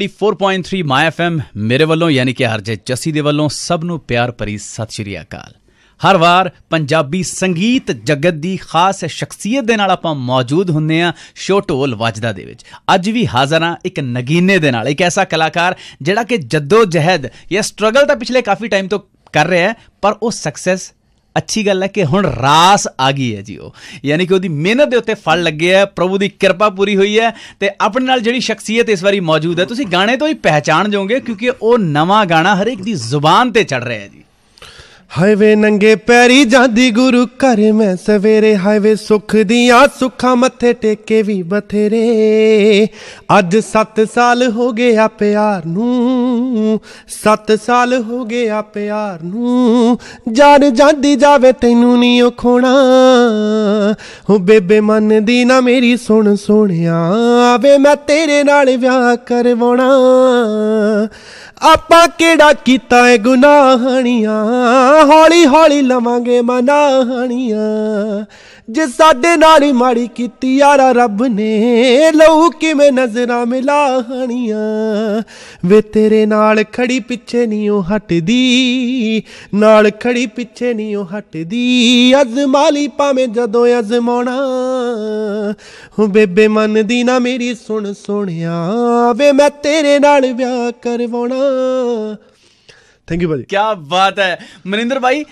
4.3 ਮਾਈ FM ਮੇਰੇ ਵੱਲੋਂ ਯਾਨੀ ਕਿ ਹਰਜੇ ਜੱਸੀ ਦੇ ਵੱਲੋਂ ਸਭ ਨੂੰ ਪਿਆਰ ਭਰੀ ਸਤਿ ਸ਼੍ਰੀ ਅਕਾਲ ਹਰ ਵਾਰ ਪੰਜਾਬੀ ਸੰਗੀਤ ਜਗਤ ਦੀ ਖਾਸ ਸ਼ਖਸੀਅਤ ਦੇ ਨਾਲ ਆਪਾਂ ਮੌਜੂਦ ਹੁੰਨੇ ਆ ਛੋਟੋਲ ਵਜਦਾ ਵੱਜਦਾ ਦੇ ਵਿੱਚ ਅੱਜ ਵੀ ਹਾਜ਼ਰ ਆ ਇੱਕ ਨਗੀਨੇ ਦੇ ਨਾਲ ਇੱਕ ਐਸਾ ਕਲਾਕਾਰ ਜਿਹੜਾ ਕਿ ਜੱਦੋ ਜਹਿਦ ਇਹ ਸਟਰਗਲ ਤਾਂ ਪਿਛਲੇ ਕਾਫੀ ਟਾਈਮ ਤੋਂ ਕਰ ਰਿਹਾ ਹੈ ਪਰ ਉਹ ਸਕਸੈਸ ਅੱਛੀ ਗੱਲ ਹੈ ਕਿ ਹੁਣ ਰਾਸ ਆ ਗਈ ਹੈ ਜੀ ਉਹ ਯਾਨੀ ਕਿ ਉਹਦੀ ਮਿਹਨਤ ਦੇ ਉੱਤੇ ਫਲ ਲੱਗੇ ਆ ਪ੍ਰਭੂ ਦੀ ਕਿਰਪਾ ਪੂਰੀ ਹੋਈ ਹੈ ਤੇ ਆਪਣੇ ਨਾਲ ਜਿਹੜੀ ਸ਼ਖਸੀਅਤ ਇਸ ਵਾਰੀ ਮੌਜੂਦ ਹੈ ਤੁਸੀਂ ਗਾਣੇ ਤੋਂ ਹੀ ਪਹਿਚਾਣ ਜਾਓਗੇ ਕਿਉਂਕਿ ਉਹ ਨਵਾਂ ਗਾਣਾ ਹਰੇਕ ਦੀ ਜ਼ੁਬਾਨ ਤੇ ਚੜ ਰਿਹਾ ਹੈ ਜੀ ਹਾਈਵੇ ਨੰਗੇ ਪੈਰੀ ਜਾਂਦੀ ਗੁਰੂ ਘਰ ਮੈਂ ਸਵੇਰੇ ਹਾਈਵੇ ਸੁਖ ਦੀਆਂ ਸੁੱਖਾਂ ਮੱਥੇ ਟੇਕੇ ਵੀ ਬਥੇਰੇ ਅੱਜ 7 ਸਾਲ ਹੋ ਗਏ ਆ ਪਿਆਰ ਨੂੰ 7 ਸਾਲ ਹੋ ਗਏ ਆ ਪਿਆਰ ਨੂੰ ਜਾਣ ਜਾਂਦੀ ਜਾਵੇ ਤੈਨੂੰ ਨਹੀਂ ਉਹ ਖੋਣਾ ਹੋ ਬੇਬੇ ਮਨ ਦੀ ਨਾ ਮੇਰੀ ਸੁਣ ਸੋਹਣਿਆ ਆਵੇ ਮੈਂ ਤੇਰੇ ਨਾਲ ਵਿਆਹ ਕਰਵਾਉਣਾ ਆਪਾਂ ਕਿਹੜਾ ਕੀਤਾ ਹੈ ਗੁਨਾਹਣੀਆਂ ਹੌਲੀ ਹੌਲੀ ਲਵਾਂਗੇ ਮਨਾਹਣੀਆਂ ਜੇ ਸਾਡੇ ਨਾਲ ਹੀ ਮਾੜੀ ਕੀਤੀ ਯਾਰਾ ਰੱਬ ਨੇ ਲਉ ਕਿਵੇਂ ਨਜ਼ਰਾਂ ਮਿਲਾਹਣੀਆਂ ਵੇ ਤੇਰੇ ਨਾਲ ਖੜੀ ਪਿੱਛੇ ਨਹੀਂ ਉਹ ਹਟਦੀ ਨਾਲ ਖੜੀ ਪਿੱਛੇ ਨਹੀਂ ਉਹ ਹਟਦੀ ਅਜ਼ਮਾਲੀ ਪਾਵੇਂ ਜਦੋਂ ਅਜ਼ਮਾਉਣਾ ਹੋ ਬੇਬੇ ਮਨ ਦੀ ਨਾ ਮੇਰੀ ਸੁਣ ਸੁਣਿਆ ਵੇ ਮੈਂ ਤੇਰੇ ਨਾਲ ਵਿਆਹ ਕਰਵਾਉਣਾ ਥੈਂਕ ਯੂ ਭਾਜੀ ਕੀ ਬਾਤ ਹੈ ਮਨਿੰਦਰ ਭਾਈ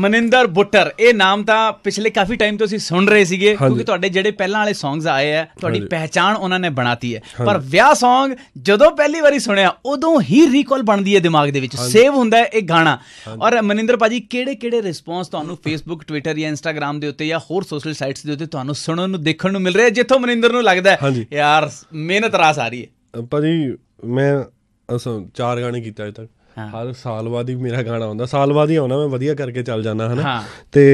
ਮਨਿੰਦਰ ਬੁੱਟਰ ਇਹ ਨਾਮ ਤਾਂ ਪਿਛਲੇ ਕਾਫੀ ਟਾਈਮ ਤੋਂ ਅਸੀਂ ਸੁਣ ਰਹੇ ਸੀਗੇ ਕਿਉਂਕਿ ਤੁਹਾਡੇ ਜਿਹੜੇ ਪਹਿਲਾਂ ਵਾਲੇ ਸੌਂਗਸ ਆਏ ਆ ਤੁਹਾਡੀ ਪਹਿਚਾਣ ਉਹਨਾਂ ਨੇ ਬਣਾਤੀ ਹੈ ਪਰ ਵਿਆਹ ਸੌਂਗ ਜਦੋਂ ਪਹਿਲੀ ਵਾਰੀ ਸੁਣਿਆ ਉਦੋਂ ਹੀ ਰੀਕਾਲ ਬਣਦੀ ਹੈ ਦਿਮਾਗ ਦੇ ਵਿੱਚ ਸੇਵ ਹੁੰਦਾ ਹੈ ਇਹ ਗਾਣਾ ਔਰ ਮਨਿੰਦਰ ਭਾਜੀ ਕਿਹੜੇ ਕਿਹੜੇ ਰਿਸਪੌਂਸ ਤੁਹਾਨੂੰ ਫੇਸਬੁੱਕ ਟਵਿੱਟਰ ਜਾਂ ਇੰਸਟਾਗ੍ਰam ਦੇ ਉੱਤੇ ਜਾਂ ਹੋਰ ਸੋਸ਼ਲ ਸਾਈਟਸ ਦੇ ਉੱਤੇ ਤੁਹਾਨੂੰ ਸੁਣਨ ਨੂੰ ਦੇਖਣ ਨੂੰ ਮਿਲ ਰਿਹਾ ਜਿੱਥੋਂ ਮਨਿੰਦਰ ਨੂੰ ਲੱਗਦਾ ਯਾਰ ਮਿਹਨਤ ਰਾਸ ਆ ਰਹੀ ਹੈ ਭਾਜੀ ਮੈਂ ਅਸਾਂ ਚਾਰ ਗਾਣੇ ਕੀਤੇ ਅਜੇ ਤੱਕ ਹਰ ਸਾਲ ਬਾਅਦ ਹੀ ਮੇਰਾ ਗਾਣਾ ਆਉਂਦਾ ਸਾਲ ਬਾਅਦ ਹੀ ਆਉਣਾ ਮੈਂ ਵਧੀਆ ਕਰਕੇ ਚੱਲ ਜਾਣਾ ਹਨਾ ਤੇ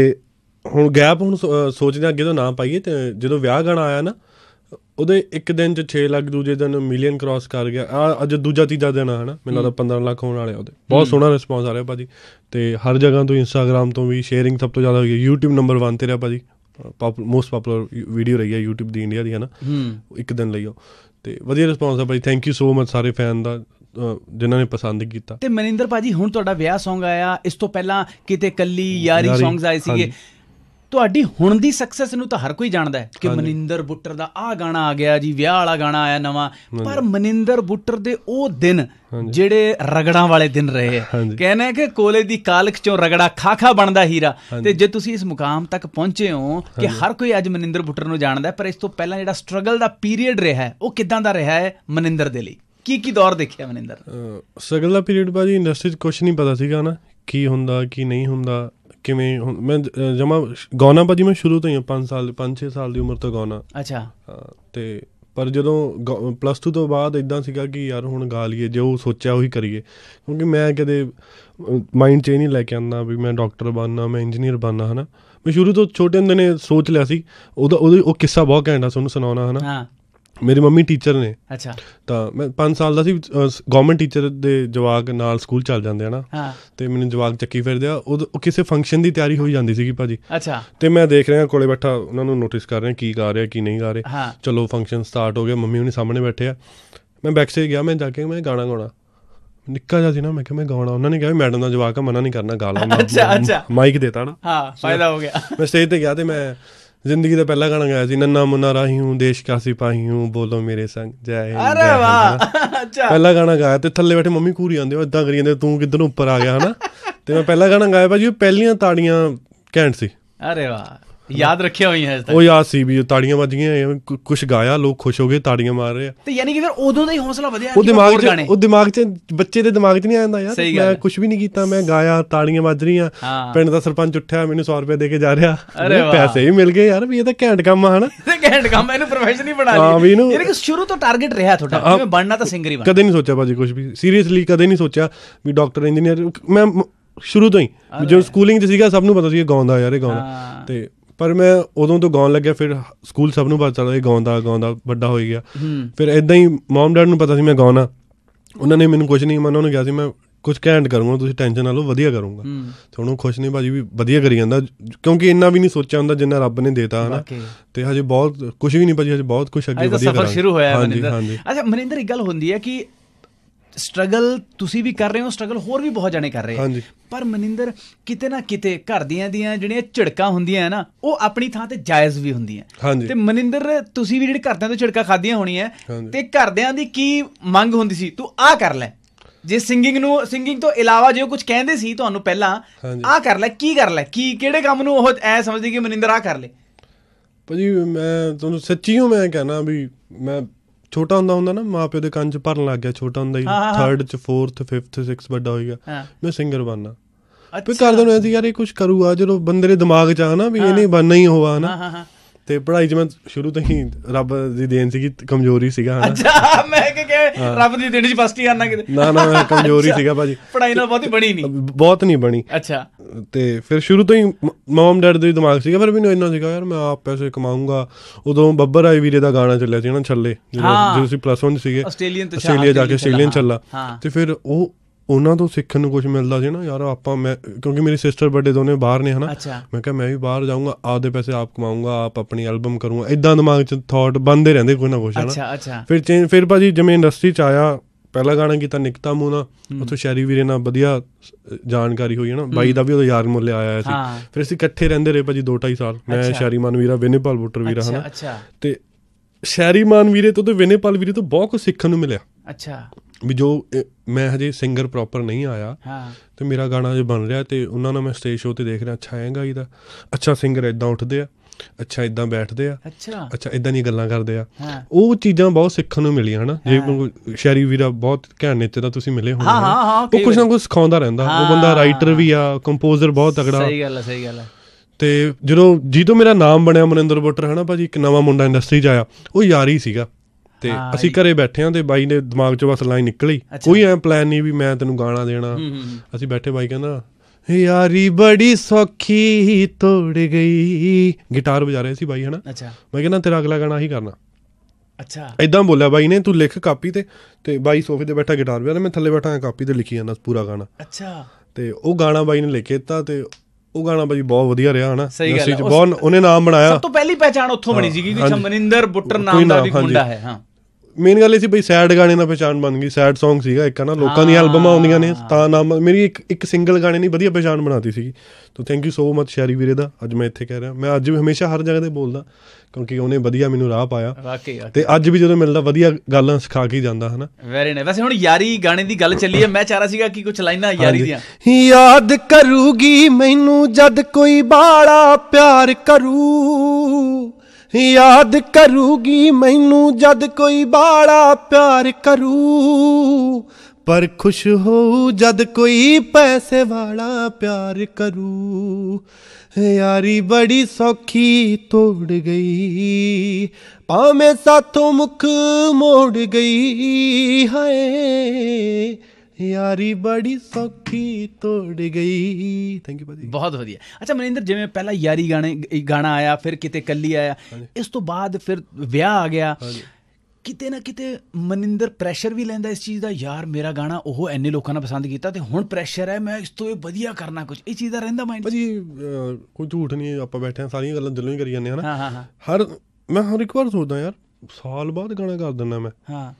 ਹੁਣ ਗੈਪ ਹੁਣ ਸੋਚਦੇ ਅੱਗੇ ਤੋਂ ਨਾ ਪਾਈਏ ਤੇ ਜਦੋਂ ਵਿਆਹ ਗਾਣਾ ਆਇਆ ਨਾ ਉਹਦੇ ਇੱਕ ਦਿਨ ਚ 6 ਲੱਖ ਦੂਜੇ ਦਿਨ ਮਿਲੀਅਨ ਕ੍ਰਾਸ ਕਰ ਗਿਆ ਆ ਅੱਜ ਦੂਜਾ ਤੀਜਾ ਦਿਨ ਆ ਹਨਾ ਮੈਨੂੰ ਲੱਗਦਾ 15 ਲੱਖ ਹੋਣ ਵਾਲੇ ਉਹਦੇ ਬਹੁਤ ਸੋਹਣਾ ਰਿਸਪੌਂਸ ਆ ਰਿਹਾ ਭਾਜੀ ਤੇ ਹਰ ਜਗ੍ਹਾ ਤੋਂ ਇੰਸਟਾਗ੍ਰam ਤੋਂ ਵੀ ਸ਼ੇਅਰਿੰਗ ਸਭ ਤੋਂ ਜ਼ਿਆਦਾ ਹੋ ਗਈ YouTube ਨੰਬਰ 1 ਤੇ ਰਿਹਾ ਭਾਜੀ ਮੋਸਟ ਪਪੂਲਰ ਵੀਡੀਓ ਰਹੀ ਹੈ YouTube ਦੀ ਇੰਡੀਆ ਦੀ ਹਨਾ ਇੱਕ ਦਿਨ ਲਈ ਉਹ ਤੇ ਵਧੀਆ ਰਿਸਪੌਂਸ ਆ ਭਾਈ ਥੈਂਕ ਯੂ ਸੋ ਮਚ ਸਾਰੇ ਫੈਨ ਦਾ ਜਿਨ੍ਹਾਂ ਨੇ ਪਸੰਦ ਕੀਤਾ ਤੇ ਮਨਿੰਦਰ ਪਾਜੀ ਹੁਣ ਤੁਹਾਡਾ ਵਿਆਹ Song ਆਇਆ ਇਸ ਤੋਂ ਪਹਿਲਾਂ ਕਿਤੇ ਕੱਲੀ ਯਾਰੀ Songs ਆਏ ਸੀਗੇ ਤੁਹਾਡੀ ਹੁਣ ਦੀ ਸਕਸੈਸ ਨੂੰ ਤਾਂ ਹਰ ਕੋਈ ਜਾਣਦਾ ਹੈ ਕਿ ਮਨਿੰਦਰ ਬੁੱਟਰ ਦਾ ਆਹ ਗਾਣਾ ਆ ਗਿਆ ਜੀ ਵਿਆਹ ਵਾਲਾ ਗਾਣਾ ਆਇਆ ਨਵਾਂ ਪਰ ਮਨਿੰਦਰ ਬੁੱਟਰ ਦੇ ਉਹ ਦਿਨ ਜਿਹੜੇ ਰਗੜਾਂ ਵਾਲੇ ਦਿਨ ਰਹੇ ਕਹਿੰਦੇ ਕਿ ਕੋਲੇ ਦੀ ਕਾਲਖ ਚੋਂ ਰਗੜਾ ਖਾਖਾ ਬਣਦਾ ਹੀਰਾ ਤੇ ਜੇ ਤੁਸੀਂ ਇਸ ਮੁਕਾਮ ਤੱਕ ਪਹੁੰਚੇ ਹੋ ਕਿ ਹਰ ਕੋਈ ਅੱਜ ਮਨਿੰਦਰ ਬੁੱਟਰ ਨੂੰ ਜਾਣਦਾ ਪਰ ਇਸ ਤੋਂ ਪਹਿਲਾਂ ਜਿਹੜਾ ਸਟਰਗਲ ਦਾ ਪੀਰੀਅਡ ਰਿਹਾ ਹੈ ਉਹ ਕਿਦਾਂ ਦਾ ਰਿਹਾ ਹੈ ਮਨਿੰਦਰ ਦੇ ਲਈ ਕੀ ਕੀ ਦੌਰ ਦੇਖਿਆ ਮਨਿੰਦਰ ਸਗਲਾ ਪੀਰੀਅਡ ਬਾਜੀ ਇੰਡਸਟਰੀ 'ਚ ਕੁਝ ਨਹੀਂ ਪਤਾ ਸੀਗਾ ਨਾ ਕੀ ਹੁੰਦਾ ਕੀ ਨਹੀਂ ਹੁੰਦਾ ਕਿਵੇਂ ਮੈਂ ਜਮਾ ਗਾਉਣਾ ਬਾਜੀ ਮੈਂ ਸ਼ੁਰੂ ਤੋਂ ਹੀ 5 ਸਾਲ 5-6 ਸਾਲ ਦੀ ਉਮਰ ਤੋਂ ਗਾਉਣਾ ਅੱਛਾ ਤੇ ਪਰ ਜਦੋਂ ਪਲੱਸ 2 ਤੋਂ ਬਾਅਦ ਇਦਾਂ ਸੀਗਾ ਕਿ ਯਾਰ ਹੁਣ ਗਾ ਲਈਏ ਜੋ ਸੋਚਿਆ ਉਹੀ ਕਰੀਏ ਕਿਉਂਕਿ ਮੈਂ ਕਦੇ ਮਾਈਂਡ 'ਚ ਹੀ ਨਹੀਂ ਲੈ ਕੇ ਆਂਦਾ ਵੀ ਮੈਂ ਡਾਕਟਰ ਬਣਨਾ ਮੈਂ ਇੰਜੀਨੀਅਰ ਬਣਨਾ ਹਨਾ ਮੈਂ ਸ਼ੁਰੂ ਤੋਂ ਛੋਟੇ ਹੁੰਦੇ ਨੇ ਸੋਚ ਲਿਆ ਸੀ ਉਹਦਾ ਉਹ ਕਿੱਸਾ ਬਹੁਤ ਘੈਂਟਾ ਤੁਹਾਨੂੰ ਸੁਣਾਉਣਾ ਹਨਾ ਹਾਂ ਮੇਰੀ ਮੰਮੀ ਟੀਚਰ ਨੇ ਅੱਛਾ ਤਾਂ ਮੈਂ 5 ਸਾਲ ਦਾ ਸੀ ਗਵਰਨਮੈਂਟ ਟੀਚਰ ਦੇ ਜਵਾਗ ਨਾਲ ਸਕੂਲ ਚੱਲ ਜਾਂਦੇ ਆ ਹਾਂ ਤੇ ਮੈਨੂੰ ਜਵਾਗ ਚੱਕੀ ਫਿਰਦੇ ਆ ਉਹ ਕਿਸੇ ਫੰਕਸ਼ਨ ਦੀ ਤਿਆਰੀ ਹੋਈ ਜਾਂਦੀ ਸੀਗੀ ਭਾਜੀ ਅੱਛਾ ਤੇ ਮੈਂ ਦੇਖ ਰਿਹਾ ਕੋਲੇ ਬੈਠਾ ਉਹਨਾਂ ਨੂੰ ਨੋਟਿਸ ਕਰ ਰਿਹਾ ਕੀ ਕਰ ਰਿਹਾ ਕੀ ਨਹੀਂ ਕਰ ਰਿਹਾ ਚਲੋ ਫੰਕਸ਼ਨ ਸਟਾਰਟ ਹੋ ਗਿਆ ਮੰਮੀ ਉਹਨੇ ਸਾਹਮਣੇ ਬੈਠੇ ਆ ਮੈਂ ਬੈਕ ਸੇ ਗਿਆ ਮੈਂ ਜਾ ਕੇ ਮੈਂ ਗਾਣਾ ਗਾਉਣਾ ਨਿੱਕਾ ਜਿਹਾ ਸੀ ਨਾ ਮੈਂ ਕਿਹਾ ਮੈਂ ਗਾਉਣਾ ਉਹਨਾਂ ਨੇ ਕਿਹਾ ਮੈਡਮ ਦਾ ਜਵਾਕ ਆ ਮਨਾ ਨਹੀਂ ਕਰਨਾ ਗਾ ਲਾ ਅੱਛਾ ਅੱਛਾ ਮਾਈਕ ਦੇਤਾ ਨਾ ਹਾਂ ਫਾਇਦਾ ਹੋ ਗਿਆ ਮੈਂ ਸਟੇਜ ਤੇ ਗਿਆ ਤੇ ਮੈਂ ਜ਼ਿੰਦਗੀ ਦਾ ਪਹਿਲਾ ਗਾਣਾ ਗਾਇਆ ਸੀ ਨੰਨਾ ਮੁੰਨਾ ਰਾਹੀ ਹੂੰ ਦੇਸ਼ ਕਾ ਸਿਪਾਹੀ ਹੂੰ ਬੋਲੋ ਮੇਰੇ ਸੰਗ ਜੈ ਹਿੰਦ ਅਰੇ ਵਾਹ ਅੱਛਾ ਪਹਿਲਾ ਗਾਣਾ ਗਾਇਆ ਤੇ ਥੱਲੇ ਬੈਠੇ ਮੰਮੀ ਘੂਰੀ ਜਾਂਦੇ ਉਹ ਇਦਾਂ ਕਰੀ ਜਾਂਦੇ ਤੂੰ ਕਿੱਧਰੋਂ ਉੱਪਰ ਆ ਗਿਆ ਹਨਾ ਤੇ ਮੈਂ ਪਹਿਲਾ ਗਾਣਾ ਗਾਇਆ ਭਾਜੀ ਪਹਿਲੀਆਂ ਤਾੜੀਆਂ ਘੈਂਟ ਸੀ ਅਰੇ ਵਾਹ ਯਾਦ ਰੱਖਿਆ ਹੈ ਇਸ ਦਾ ਉਹ ਯਾਦ ਸੀ ਵੀ ਤਾੜੀਆਂ ਵੱਜੀਆਂ ਕੁਝ ਗਾਇਆ ਲੋਕ ਖੁਸ਼ ਹੋ ਗਏ ਤਾੜੀਆਂ ਮਾਰ ਰਹੇ ਆ ਤੇ ਯਾਨੀ ਕਿ ਫਿਰ ਉਦੋਂ ਦਾ ਹੀ ਹੌਸਲਾ ਵਧਿਆ ਉਹ ਦਿਮਾਗ 'ਚ ਉਹ ਦਿਮਾਗ 'ਚ ਬੱਚੇ ਦੇ ਦਿਮਾਗ 'ਚ ਨਹੀਂ ਆਉਂਦਾ ਯਾਰ ਮੈਂ ਕੁਝ ਵੀ ਨਹੀਂ ਕੀਤਾ ਮੈਂ ਗਾਇਆ ਤਾੜੀਆਂ ਵੱਜ ਰਹੀਆਂ ਪਿੰਡ ਦਾ ਸਰਪੰਚ ਉੱਠਿਆ ਮੈਨੂੰ 100 ਰੁਪਏ ਦੇ ਕੇ ਜਾ ਰਿਹਾ ਪੈਸੇ ਹੀ ਮਿਲ ਗਏ ਯਾਰ ਵੀ ਇਹ ਤਾਂ ਘੈਂਟ ਕੰਮ ਆ ਹਨਾ ਘੈਂਟ ਕੰਮ ਇਹਨੂੰ ਪ੍ਰੋਫੈਸ਼ਨ ਹੀ ਬਣਾ ਲਿਆ ਯਾਨੀ ਕਿ ਸ਼ੁਰੂ ਤੋਂ ਟਾਰਗੇਟ ਰਿਹਾ ਤੁਹਾਡਾ ਕਿ ਬਣਨਾ ਤਾਂ ਸਿੰਗਰ ਹੀ ਬਣ ਕਦੇ ਨਹੀਂ ਸੋਚਿਆ ਭਾਜੀ ਕੁਝ ਵੀ ਸੀਰੀਅਸਲੀ ਕਦੇ ਨਹੀਂ ਸੋਚਿਆ ਵੀ ਡਾਕਟਰ ਇੰਜੀਨੀਅਰ ਮੈਂ ਸ਼ੁਰੂ ਤੋਂ ਹੀ ਜਦੋਂ ਸਕੂਲਿੰਗ 'ਚ ਸੀਗਾ ਸਭ ਨੂੰ ਪਤਾ ਸੀ ਇਹ ਗਾਉਂਦਾ ਯਾਰ ਇਹ ਗਾਉਂਦਾ ਤੇ ਪਰ ਮੈਂ ਉਦੋਂ ਤੋਂ ਗਾਉਣ ਲੱਗਿਆ ਫਿਰ ਸਕੂਲ ਸਭ ਨੂੰ ਪਤਾ ਚੱਲਦਾ ਇਹ ਗਾਉਂਦਾ ਗਾਉਂਦਾ ਵੱਡਾ ਹੋ ਗਿਆ ਫਿਰ ਇਦਾਂ ਹੀ ਮਮ ਡੈਡ ਨੂੰ ਪਤਾ ਸੀ ਮੈਂ ਗਾਉਣਾ ਉਹਨਾਂ ਨੇ ਮੈਨੂੰ ਕੁਝ ਨਹੀਂ ਮੈਂ ਉਹਨਾਂ ਨੂੰ ਕਿਹਾ ਸੀ ਮੈਂ ਕੁਝ ਕੈਂਡ ਕਰੂੰਗਾ ਤੁਸੀਂ ਟੈਨਸ਼ਨ ਨਾ ਲਓ ਵਧੀਆ ਕਰੂੰਗਾ ਤੇ ਉਹਨੂੰ ਖੁਸ਼ ਨਹੀਂ ਭਾਜੀ ਵੀ ਵਧੀਆ ਕਰੀ ਜਾਂਦਾ ਕਿਉਂਕਿ ਇੰਨਾ ਵੀ ਨਹੀਂ ਸੋਚਿਆ ਹੁੰਦਾ ਜਿੰਨਾ ਰੱਬ ਨੇ ਦੇਤਾ ਹਨਾ ਤੇ ਹਜੇ ਬਹੁਤ ਕੁਝ ਵੀ ਨਹੀਂ ਭਾਜੀ ਹਜੇ ਬਹੁਤ ਕੁਝ ਅੱਗੇ ਵਧੀਆ ਕਰਾਂਗੇ ਸ਼ੁਰੂ ਹੋਇਆ ਮਨਿੰਦਰ ਅੱਛਾ ਮਨਿੰਦਰ ਇੱਕ ਗੱਲ ਹੁੰਦੀ ਹੈ ਕਿ ਸਟਰਗਲ ਤੁਸੀਂ ਵੀ ਕਰ ਰਹੇ ਹੋ ਸਟਰਗਲ ਹੋਰ ਵੀ ਬਹੁਤ ਜਾਣੇ ਕਰ ਰਹੇ ਪਰ ਮਨਿੰਦਰ ਕਿਤੇ ਨਾ ਕਿਤੇ ਘਰ ਦੀਆਂ ਦੀਆਂ ਜਿਹੜੀਆਂ ਝਿੜਕਾਂ ਹੁੰਦੀਆਂ ਹਨ ਉਹ ਆਪਣੀ ਥਾਂ ਤੇ ਜਾਇਜ਼ ਵੀ ਹੁੰਦੀਆਂ ਤੇ ਮਨਿੰਦਰ ਤੁਸੀਂ ਵੀ ਜਿਹੜੇ ਘਰਦਿਆਂ ਤੋਂ ਝੜਕਾ ਖਾਧੀਆਂ ਹੋਣੀਆਂ ਤੇ ਘਰਦਿਆਂ ਦੀ ਕੀ ਮੰਗ ਹੁੰਦੀ ਸੀ ਤੂੰ ਆ ਕਰ ਲੈ ਜੇ ਸਿੰਗਿੰਗ ਨੂੰ ਸਿੰਗਿੰਗ ਤੋਂ ਇਲਾਵਾ ਜੇ ਕੁਝ ਕਹਿੰਦੇ ਸੀ ਤੁਹਾਨੂੰ ਪਹਿਲਾਂ ਆ ਕਰ ਲੈ ਕੀ ਕਰ ਲੈ ਕੀ ਕਿਹੜੇ ਕੰਮ ਨੂੰ ਉਹ ਐ ਸਮਝਦੀ ਕਿ ਮਨਿੰਦਰ ਆ ਕਰ ਲੈ ਭਾਜੀ ਮੈਂ ਤੁਹਾਨੂੰ ਸੱਚੀ ਹੂੰ ਮੈਂ ਕਹਿਣਾ ਵੀ ਮੈਂ ਛੋਟਾ ਹੁੰਦਾ ਹੁੰਦਾ ਨਾ ਮਾਪਿਓ ਦੇ ਕੰਨ 'ਚ ਭਰਨ ਲੱਗ ਗਿਆ ਛੋਟਾ ਹੁੰਦਾ ਹੀ 3rd 'ਚ 4th 5th 6th ਵੱਡਾ ਹੋ ਗਿਆ ਮੈਂ ਸਿੰਗਰ ਬਣਨਾ ਅੱਛਾ ਕਰਦੇ ਨੇ ਐਸੀ ਯਾਰ ਇਹ ਕੁਝ ਕਰੂਗਾ ਜਦੋਂ ਬੰਦੇ ਦੇ ਦਿਮਾਗ 'ਚ ਆ ਨਾ ਵੀ ਇਹ ਨਹੀਂ ਬਣਨਾ ਹੀ ਹੋਵਾ ਨਾ ਤੇ ਪੜ੍ਹਾਈ 'ਚ ਸ਼ੁਰੂ ਤੋਂ ਹੀ ਰੱਬ ਦੀ ਦੇਣ ਸੀਗੀ ਕਮਜ਼ੋਰੀ ਸੀਗਾ ਹਾਂ ਅੱਛਾ ਮੈਂ ਕਿ ਕਿ ਰੱਬ ਦੀ ਦੇਣ 'ਚ ਫਸਤੀ ਆਣਾ ਕਿਤੇ ਨਾ ਨਾ ਕਮਜ਼ੋਰੀ ਸੀਗਾ ਭਾਜੀ ਪੜ੍ਹਾਈ ਨਾਲ ਬਹੁਤੀ ਬਣੀ ਨਹੀਂ ਬਹੁਤ ਨਹੀਂ ਬਣੀ ਅੱਛਾ ਤੇ ਫਿਰ ਸ਼ੁਰੂ ਤੋਂ ਹੀ ਮਮ ਡੈਡ ਦੇ ਦਿਮਾਗ ਸੀਗਾ ਪਰ ਮੈਨੂੰ ਇੰਨਾ ਸੀਗਾ ਯਾਰ ਮੈਂ ਆਪ ਪੈਸੇ ਕਮਾਉਂਗਾ ਉਦੋਂ ਬੱਬਰ ਆਈ ਵੀਰੇ ਦਾ ਗਾਣਾ ਚੱਲਿਆ ਸੀ ਨਾ ਛੱਲੇ ਜਦੋਂ ਸੀ ਪਲੱਸ 1 ਸੀਗੇ ਤੇ ਆਸਟ੍ਰੇਲੀਆ ਜਾ ਕੇ ਆਸਟ੍ਰੇਲੀਆ ਚੱਲਾ ਤੇ ਫਿਰ ਉਹ ਉਹਨਾਂ ਤੋਂ ਸਿੱਖਣ ਨੂੰ ਕੁਝ ਮਿਲਦਾ ਸੀ ਨਾ ਯਾਰ ਆਪਾਂ ਮੈਂ ਕਿਉਂਕਿ ਮੇਰੀ ਸਿਸਟਰ ਬਰਥਡੇ ਦੋਨੇ ਬਾਹਰ ਨੇ ਹਨਾ ਮੈਂ ਕਿਹਾ ਮੈਂ ਵੀ ਬਾਹਰ ਜਾਊਂਗਾ ਆਪਦੇ ਪੈਸੇ ਆਪ ਕਮਾਊਂਗਾ ਆਪ ਆਪਣੀ ਐਲਬਮ ਕਰੂੰਗਾ ਇਦਾਂ ਦਿਮਾਗ 'ਚ ਥਾਟ ਬੰਦੇ ਰਹਿੰਦੇ ਕੋਈ ਨਾ ਕੁਝ ਹਨਾ ਅੱਛਾ ਅੱਛਾ ਫਿਰ ਚੇਂਜ ਫਿਰ ਭਾਜੀ ਜਿਵੇਂ ਇੰਡਸਟਰੀ 'ਚ ਆਇਆ ਪਹਿਲਾ ਗਾਣਾ ਕੀਤਾ ਨਿਕਤਾ ਮੂਨਾ ਉਥੋਂ ਸ਼ੈਰੀ ਵੀਰੇ ਨਾਲ ਵਧੀਆ ਜਾਣਕਾਰੀ ਹੋਈ ਹਨਾ ਨਾ ਬਾਈ ਦਾ ਵੀ ਉਹ ਯਾਰ ਮੁੱਲੇ ਆਇਆ ਸੀ ਫਿਰ ਅਸੀਂ ਇਕੱਠੇ ਰਹਿੰਦੇ ਰਹੇ ਭਾਜੀ 2-2 ਸਾਲ ਮੈਂ ਸ਼ੈਰੀ ਮਨ ਵੀਰਾ ਵਿਨੇਪਾਲ ਬੁੱਟਰ ਵੀਰਾ ਹਨਾ ਤੇ ਸ਼ੈਰੀ ਮਾਨ ਵੀਰੇ ਤੋਂ ਤੇ ਵਿਨੇਪਾਲ ਵੀਰੇ ਤੋਂ ਬਹੁਤ ਕੁਝ ਸਿੱਖਣ ਨੂੰ ਮਿਲਿਆ ਅੱਛਾ ਵੀ ਜੋ ਮੈਂ ਹਜੇ ਸਿੰਗਰ ਪ੍ਰੋਪਰ ਨਹੀਂ ਆਇਆ ਹਾਂ ਤੇ ਮੇਰਾ ਗਾਣਾ ਜੇ ਬਣ ਰਿਹਾ ਤੇ ਉਹਨਾਂ ਨਾਲ ਮੈਂ ਸਟੇਜ ਸ਼ੋਅ ਤੇ ਦੇਖ ਰਿਹਾ ਅੱਛਾ ਹੈ ਗਾਈ ਅੱਛਾ ਸਿੰਗਰ ਇਦਾਂ ਉੱਠਦੇ ਆ ਅੱਛਾ ਇਦਾਂ ਬੈਠਦੇ ਆ ਅੱਛਾ ਅੱਛਾ ਇਦਾਂ ਨਹੀਂ ਗੱਲਾਂ ਕਰਦੇ ਆ ਉਹ ਚੀਜ਼ਾਂ ਬਹੁਤ ਸਿੱਖਣ ਨੂੰ ਮਿਲੀਆਂ ਹਨਾ ਜੇ ਸ਼ੈਰੀ ਵੀਰਾ ਬਹੁਤ ਘੈਂਟ ਨੇਤੇ ਦਾ ਤੁਸੀਂ ਮਿਲੇ ਹਾਂ ਹਾਂ ਹਾਂ ਉਹ ਕੁਝ ਨਾ ਕੁਝ ਸਿਖਾਉਂਦਾ ਰਹਿੰਦਾ ਉਹ ਬੰਦਾ ਰਾਈਟਰ ਵੀ ਆ ਕੰਪੋਜ਼ਰ ਬਹੁਤ ਤਗੜਾ ਸਹੀ ਗੱਲ ਹੈ ਸਹੀ ਗੱਲ ਹੈ ਤੇ ਜਦੋਂ ਜੀ ਤੋਂ ਮੇਰਾ ਨਾਮ ਬਣਿਆ ਮਨਿੰਦਰ ਬੋਟਰ ਹਨਾ ਭਾਜੀ ਇੱਕ ਨਵਾਂ ਮੁੰਡਾ ਇੰਡਸਟਰੀ 'ਚ ਆਇਆ ਉਹ ਯਾਰੀ ਸੀਗਾ ਤੇ ਅਸੀਂ ਘਰੇ ਬੈਠੇ ਆਂ ਤੇ ਬਾਈ ਨੇ ਦਿਮਾਗ 'ਚੋਂ ਬਸ ਲਾਈਨ ਨਿਕਲੀ ਕੋਈ ਐ ਪਲਾਨ ਨਹੀਂ ਵੀ ਮੈਂ ਤੈਨੂੰ ਗਾਣਾ ਦੇਣਾ ਅਸੀਂ ਬੈਠੇ ਬਾਈ ਕਹਿੰਦਾ ਯਾਰੀ ਬੜੀ ਸੌਖੀ ਤੋੜ ਗਈ ਗਿਟਾਰ ਵਜਾ ਰਹੇ ਸੀ ਬਾਈ ਹਨਾ ਅੱਛਾ ਮੈਂ ਕਹਿੰਦਾ ਤੇਰਾ ਅਗਲਾ ਗਾਣਾ ਹੀ ਕਰਨਾ ਅੱਛਾ ਐਦਾਂ ਬੋਲਿਆ ਬਾਈ ਨੇ ਤੂੰ ਲਿਖ ਕਾਪੀ ਤੇ ਤੇ ਬਾਈ ਸੋਫੇ ਤੇ ਬੈਠਾ ਗਿਟਾਰ ਵਜਾ ਰਿਹਾ ਮੈਂ ਥੱਲੇ ਬੈਠਾ ਕਾਪੀ ਤੇ ਲਿਖੀ ਜਾਂਦਾ ਪੂਰਾ ਗਾਣਾ ਅੱਛਾ ਤੇ ਉਹ ਗਾਣਾ ਬਾਈ ਨੇ ਲਿਖੇ ਦਿੱਤਾ ਤੇ ਉਹ ਗਾਣਾ ਬਾਈ ਬਹੁਤ ਵਧੀਆ ਰਿਹਾ ਹਨਾ ਅਸੀਂ ਬਹੁਤ ਉਹਨੇ ਨਾਮ ਬਣਾਇਆ ਸਭ ਤੋਂ ਪਹਿਲੀ ਪਛਾਣ ਉੱਥੋਂ ਬਣੀ ਸੀਗੀ ਕਿ ਸ਼ਮਨਿੰਦਰ ਬੁੱਟਰ ਨਾਮ ਦਾ ਵੀ ਮੁੰਡਾ ਹੈ ਹਾਂ ਮੇਨ ਗੱਲ ਇਹ ਸੀ ਬਈ ਸੈਡ ਗਾਣੇ ਨਾਲ ਪਛਾਣ ਬਣ ਗਈ ਸੈਡ Song ਸੀਗਾ ਇੱਕ ਨਾ ਲੋਕਾਂ ਦੀ ਐਲਬਮਾਂ ਆਉਂਦੀਆਂ ਨੇ ਤਾਂ ਨਾਮ ਮੇਰੀ ਇੱਕ ਇੱਕ ਸਿੰਗਲ ਗਾਣੇ ਨੇ ਵਧੀਆ ਪਛਾਣ ਬਣਾਤੀ ਸੀਗੀ ਤੋ thank you so much Sherry ਵੀਰੇ ਦਾ ਅੱਜ ਮੈਂ ਇੱਥੇ ਕਹਿ ਰਿਹਾ ਮੈਂ ਅੱਜ ਵੀ ਹਮੇਸ਼ਾ ਹਰ ਜਗ੍ਹਾ ਤੇ ਬੋਲਦਾ ਕਿਉਂਕਿ ਉਹਨੇ ਵਧੀਆ ਮੈਨੂੰ ਰਾਹ ਪਾਇਆ ਤੇ ਅੱਜ ਵੀ ਜਦੋਂ ਮਿਲਦਾ ਵਧੀਆ ਗੱਲਾਂ ਸਿਖਾ ਕੇ ਜਾਂਦਾ ਹਨਾ ਵੈਰੀ ਨਾ ਵੈਸੇ ਹੁਣ ਯਾਰੀ ਗਾਣੇ ਦੀ ਗੱਲ ਚੱਲੀ ਹੈ ਮੈਂ ਚਾਹ ਰਿਹਾ ਸੀਗਾ ਕਿ ਕੁਝ ਲਾਈਨਾਂ ਯਾਰੀ ਦੀਆਂ ਯਾਦ ਕਰੂਗੀ ਮੈਨੂੰ ਜਦ ਕੋਈ ਬਾੜਾ ਪਿਆਰ ਕਰੂ ਯਾਦ ਕਰੂਗੀ ਮੈਨੂੰ ਜਦ ਕੋਈ ਬਾੜਾ ਪਿਆਰ ਕਰੂ ਪਰ ਖੁਸ਼ ਹੋ ਜਦ ਕੋਈ ਪੈਸੇ ਵਾਲਾ ਪਿਆਰ ਕਰੂ ਯਾਰੀ ਬੜੀ ਸੌਖੀ ਤੋੜ ਗਈ ਪਾਵੇਂ ਸਾਥੋਂ ਮੁਖ ਮੋੜ ਗਈ ਹਾਏ ਯਾਰੀ ਬੜੀ ਸੌਖੀ ਤੋੜ ਗਈ ਥੈਂਕ ਯੂ ਭਾਜੀ ਬਹੁਤ ਵਧੀਆ ਅੱਛਾ ਮਨਿੰਦਰ ਜਿਵੇਂ ਪਹਿਲਾ ਯਾਰੀ ਗਾਣੇ ਗਾਣਾ ਆਇਆ ਫਿਰ ਕਿਤੇ ਕੱਲੀ ਆਇਆ ਇਸ ਤੋਂ ਬਾਅਦ ਫਿਰ ਵਿਆਹ ਆ ਗਿਆ ਕਿਤੇ ਨਾ ਕਿਤੇ ਮਨਿੰਦਰ ਪ੍ਰੈਸ਼ਰ ਵੀ ਲੈਂਦਾ ਇਸ ਚੀਜ਼ ਦਾ ਯਾਰ ਮੇਰਾ ਗਾਣਾ ਉਹ ਐਨੇ ਲੋਕਾਂ ਨੇ ਪਸੰਦ ਕੀਤਾ ਤੇ ਹੁਣ ਪ੍ਰੈਸ਼ਰ ਹੈ ਮੈਂ ਇਸ ਤੋਂ ਇਹ ਵਧੀਆ ਕਰਨਾ ਕੁਝ ਇਹ ਚੀਜ਼ ਦਾ ਰਹਿੰਦਾ ਮਾਈਂਡ ਭਾਜੀ ਕੋਈ ਝੂਠ ਨਹੀਂ ਆਪਾਂ ਬੈਠੇ ਆ ਸਾਰੀਆਂ ਗੱਲਾਂ ਦਿਲੋਂ ਹੀ ਕਰੀ ਜਾਂਦੇ ਹਾਂ ਹਰ ਮੈਂ ਹਰ ਇੱਕ ਵਾਰ ਸੋਚਦਾ ਯਾਰ ਸਾਲ ਬਾਅਦ ਗਾਣਾ ਕਰ ਦਿੰਦਾ ਮੈਂ ਹਾਂ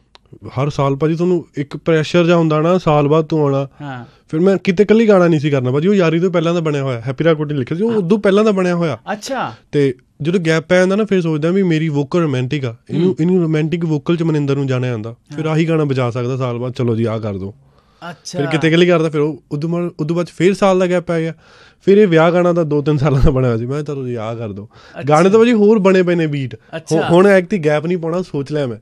ਹਰ ਸਾਲ ਭਾਜੀ ਤੁਹਾਨੂੰ ਇੱਕ ਪ੍ਰੈਸ਼ਰ ਜਾਂ ਹੁੰਦਾ ਨਾ ਸਾਲ ਬਾਅਦ ਤੂੰ ਆਣਾ ਹਾਂ ਫਿਰ ਮੈਂ ਕਿਤੇ ਕੱਲੀ ਗਾਣਾ ਨਹੀਂ ਸੀ ਕਰਨਾ ਭਾਜੀ ਉਹ ਯਾਰੀ ਤੋਂ ਪਹਿਲਾਂ ਦਾ ਬਣਿਆ ਹੋਇਆ ਹੈਪੀ ਰਾਕੋਟ ਨੇ ਲਿਖਿਆ ਸੀ ਉਹ ਉਦੋਂ ਪਹਿਲਾਂ ਦਾ ਬਣਿਆ ਹੋਇਆ ਅੱਛਾ ਤੇ ਜਦੋਂ ਗੈਪ ਪੈ ਜਾਂਦਾ ਨਾ ਫਿਰ ਸੋਚਦਾ ਵੀ ਮੇਰੀ ਵੋਕਲ ਰੋਮਾਂਟਿਕ ਆ ਇਹਨੂੰ ਇਹਨੂੰ ਰੋਮਾਂਟਿਕ ਵੋਕਲ ਚ ਮਨਿੰਦਰ ਨੂੰ ਜਾਣਿਆ ਜਾਂਦਾ ਫਿਰ ਆਹੀ ਗਾਣਾ ਬਜਾ ਸਕਦਾ ਸਾਲ ਬਾਅਦ ਚਲੋ ਜੀ ਆ ਕਰ ਦੋ ਅੱਛਾ ਫਿਰ ਕਿਤੇ ਕੱਲੀ ਕਰਦਾ ਫਿਰ ਉਹ ਉਦੋਂ ਬਾਅਦ ਫਿਰ ਸਾਲ ਦਾ ਗੈਪ ਪੈ ਗਿਆ ਫਿਰ ਇਹ ਵਿਆਹ ਗਾਣਾ ਤਾਂ 2-3 ਸਾਲਾਂ ਦਾ ਬਣਿਆ ਸੀ ਮੈਂ ਤਾਂ ਜੀ ਆ ਕਰ ਦੋ ਗਾਣੇ ਤਾਂ ਭਾਜੀ ਹੋਰ ਬਣੇ ਪਏ ਨੇ ਬੀਟ ਹੁਣ ਐਕਟੀ ਗੈਪ ਨਹੀਂ ਪਾਉਣਾ ਸੋਚ ਲਿਆ ਮੈਂ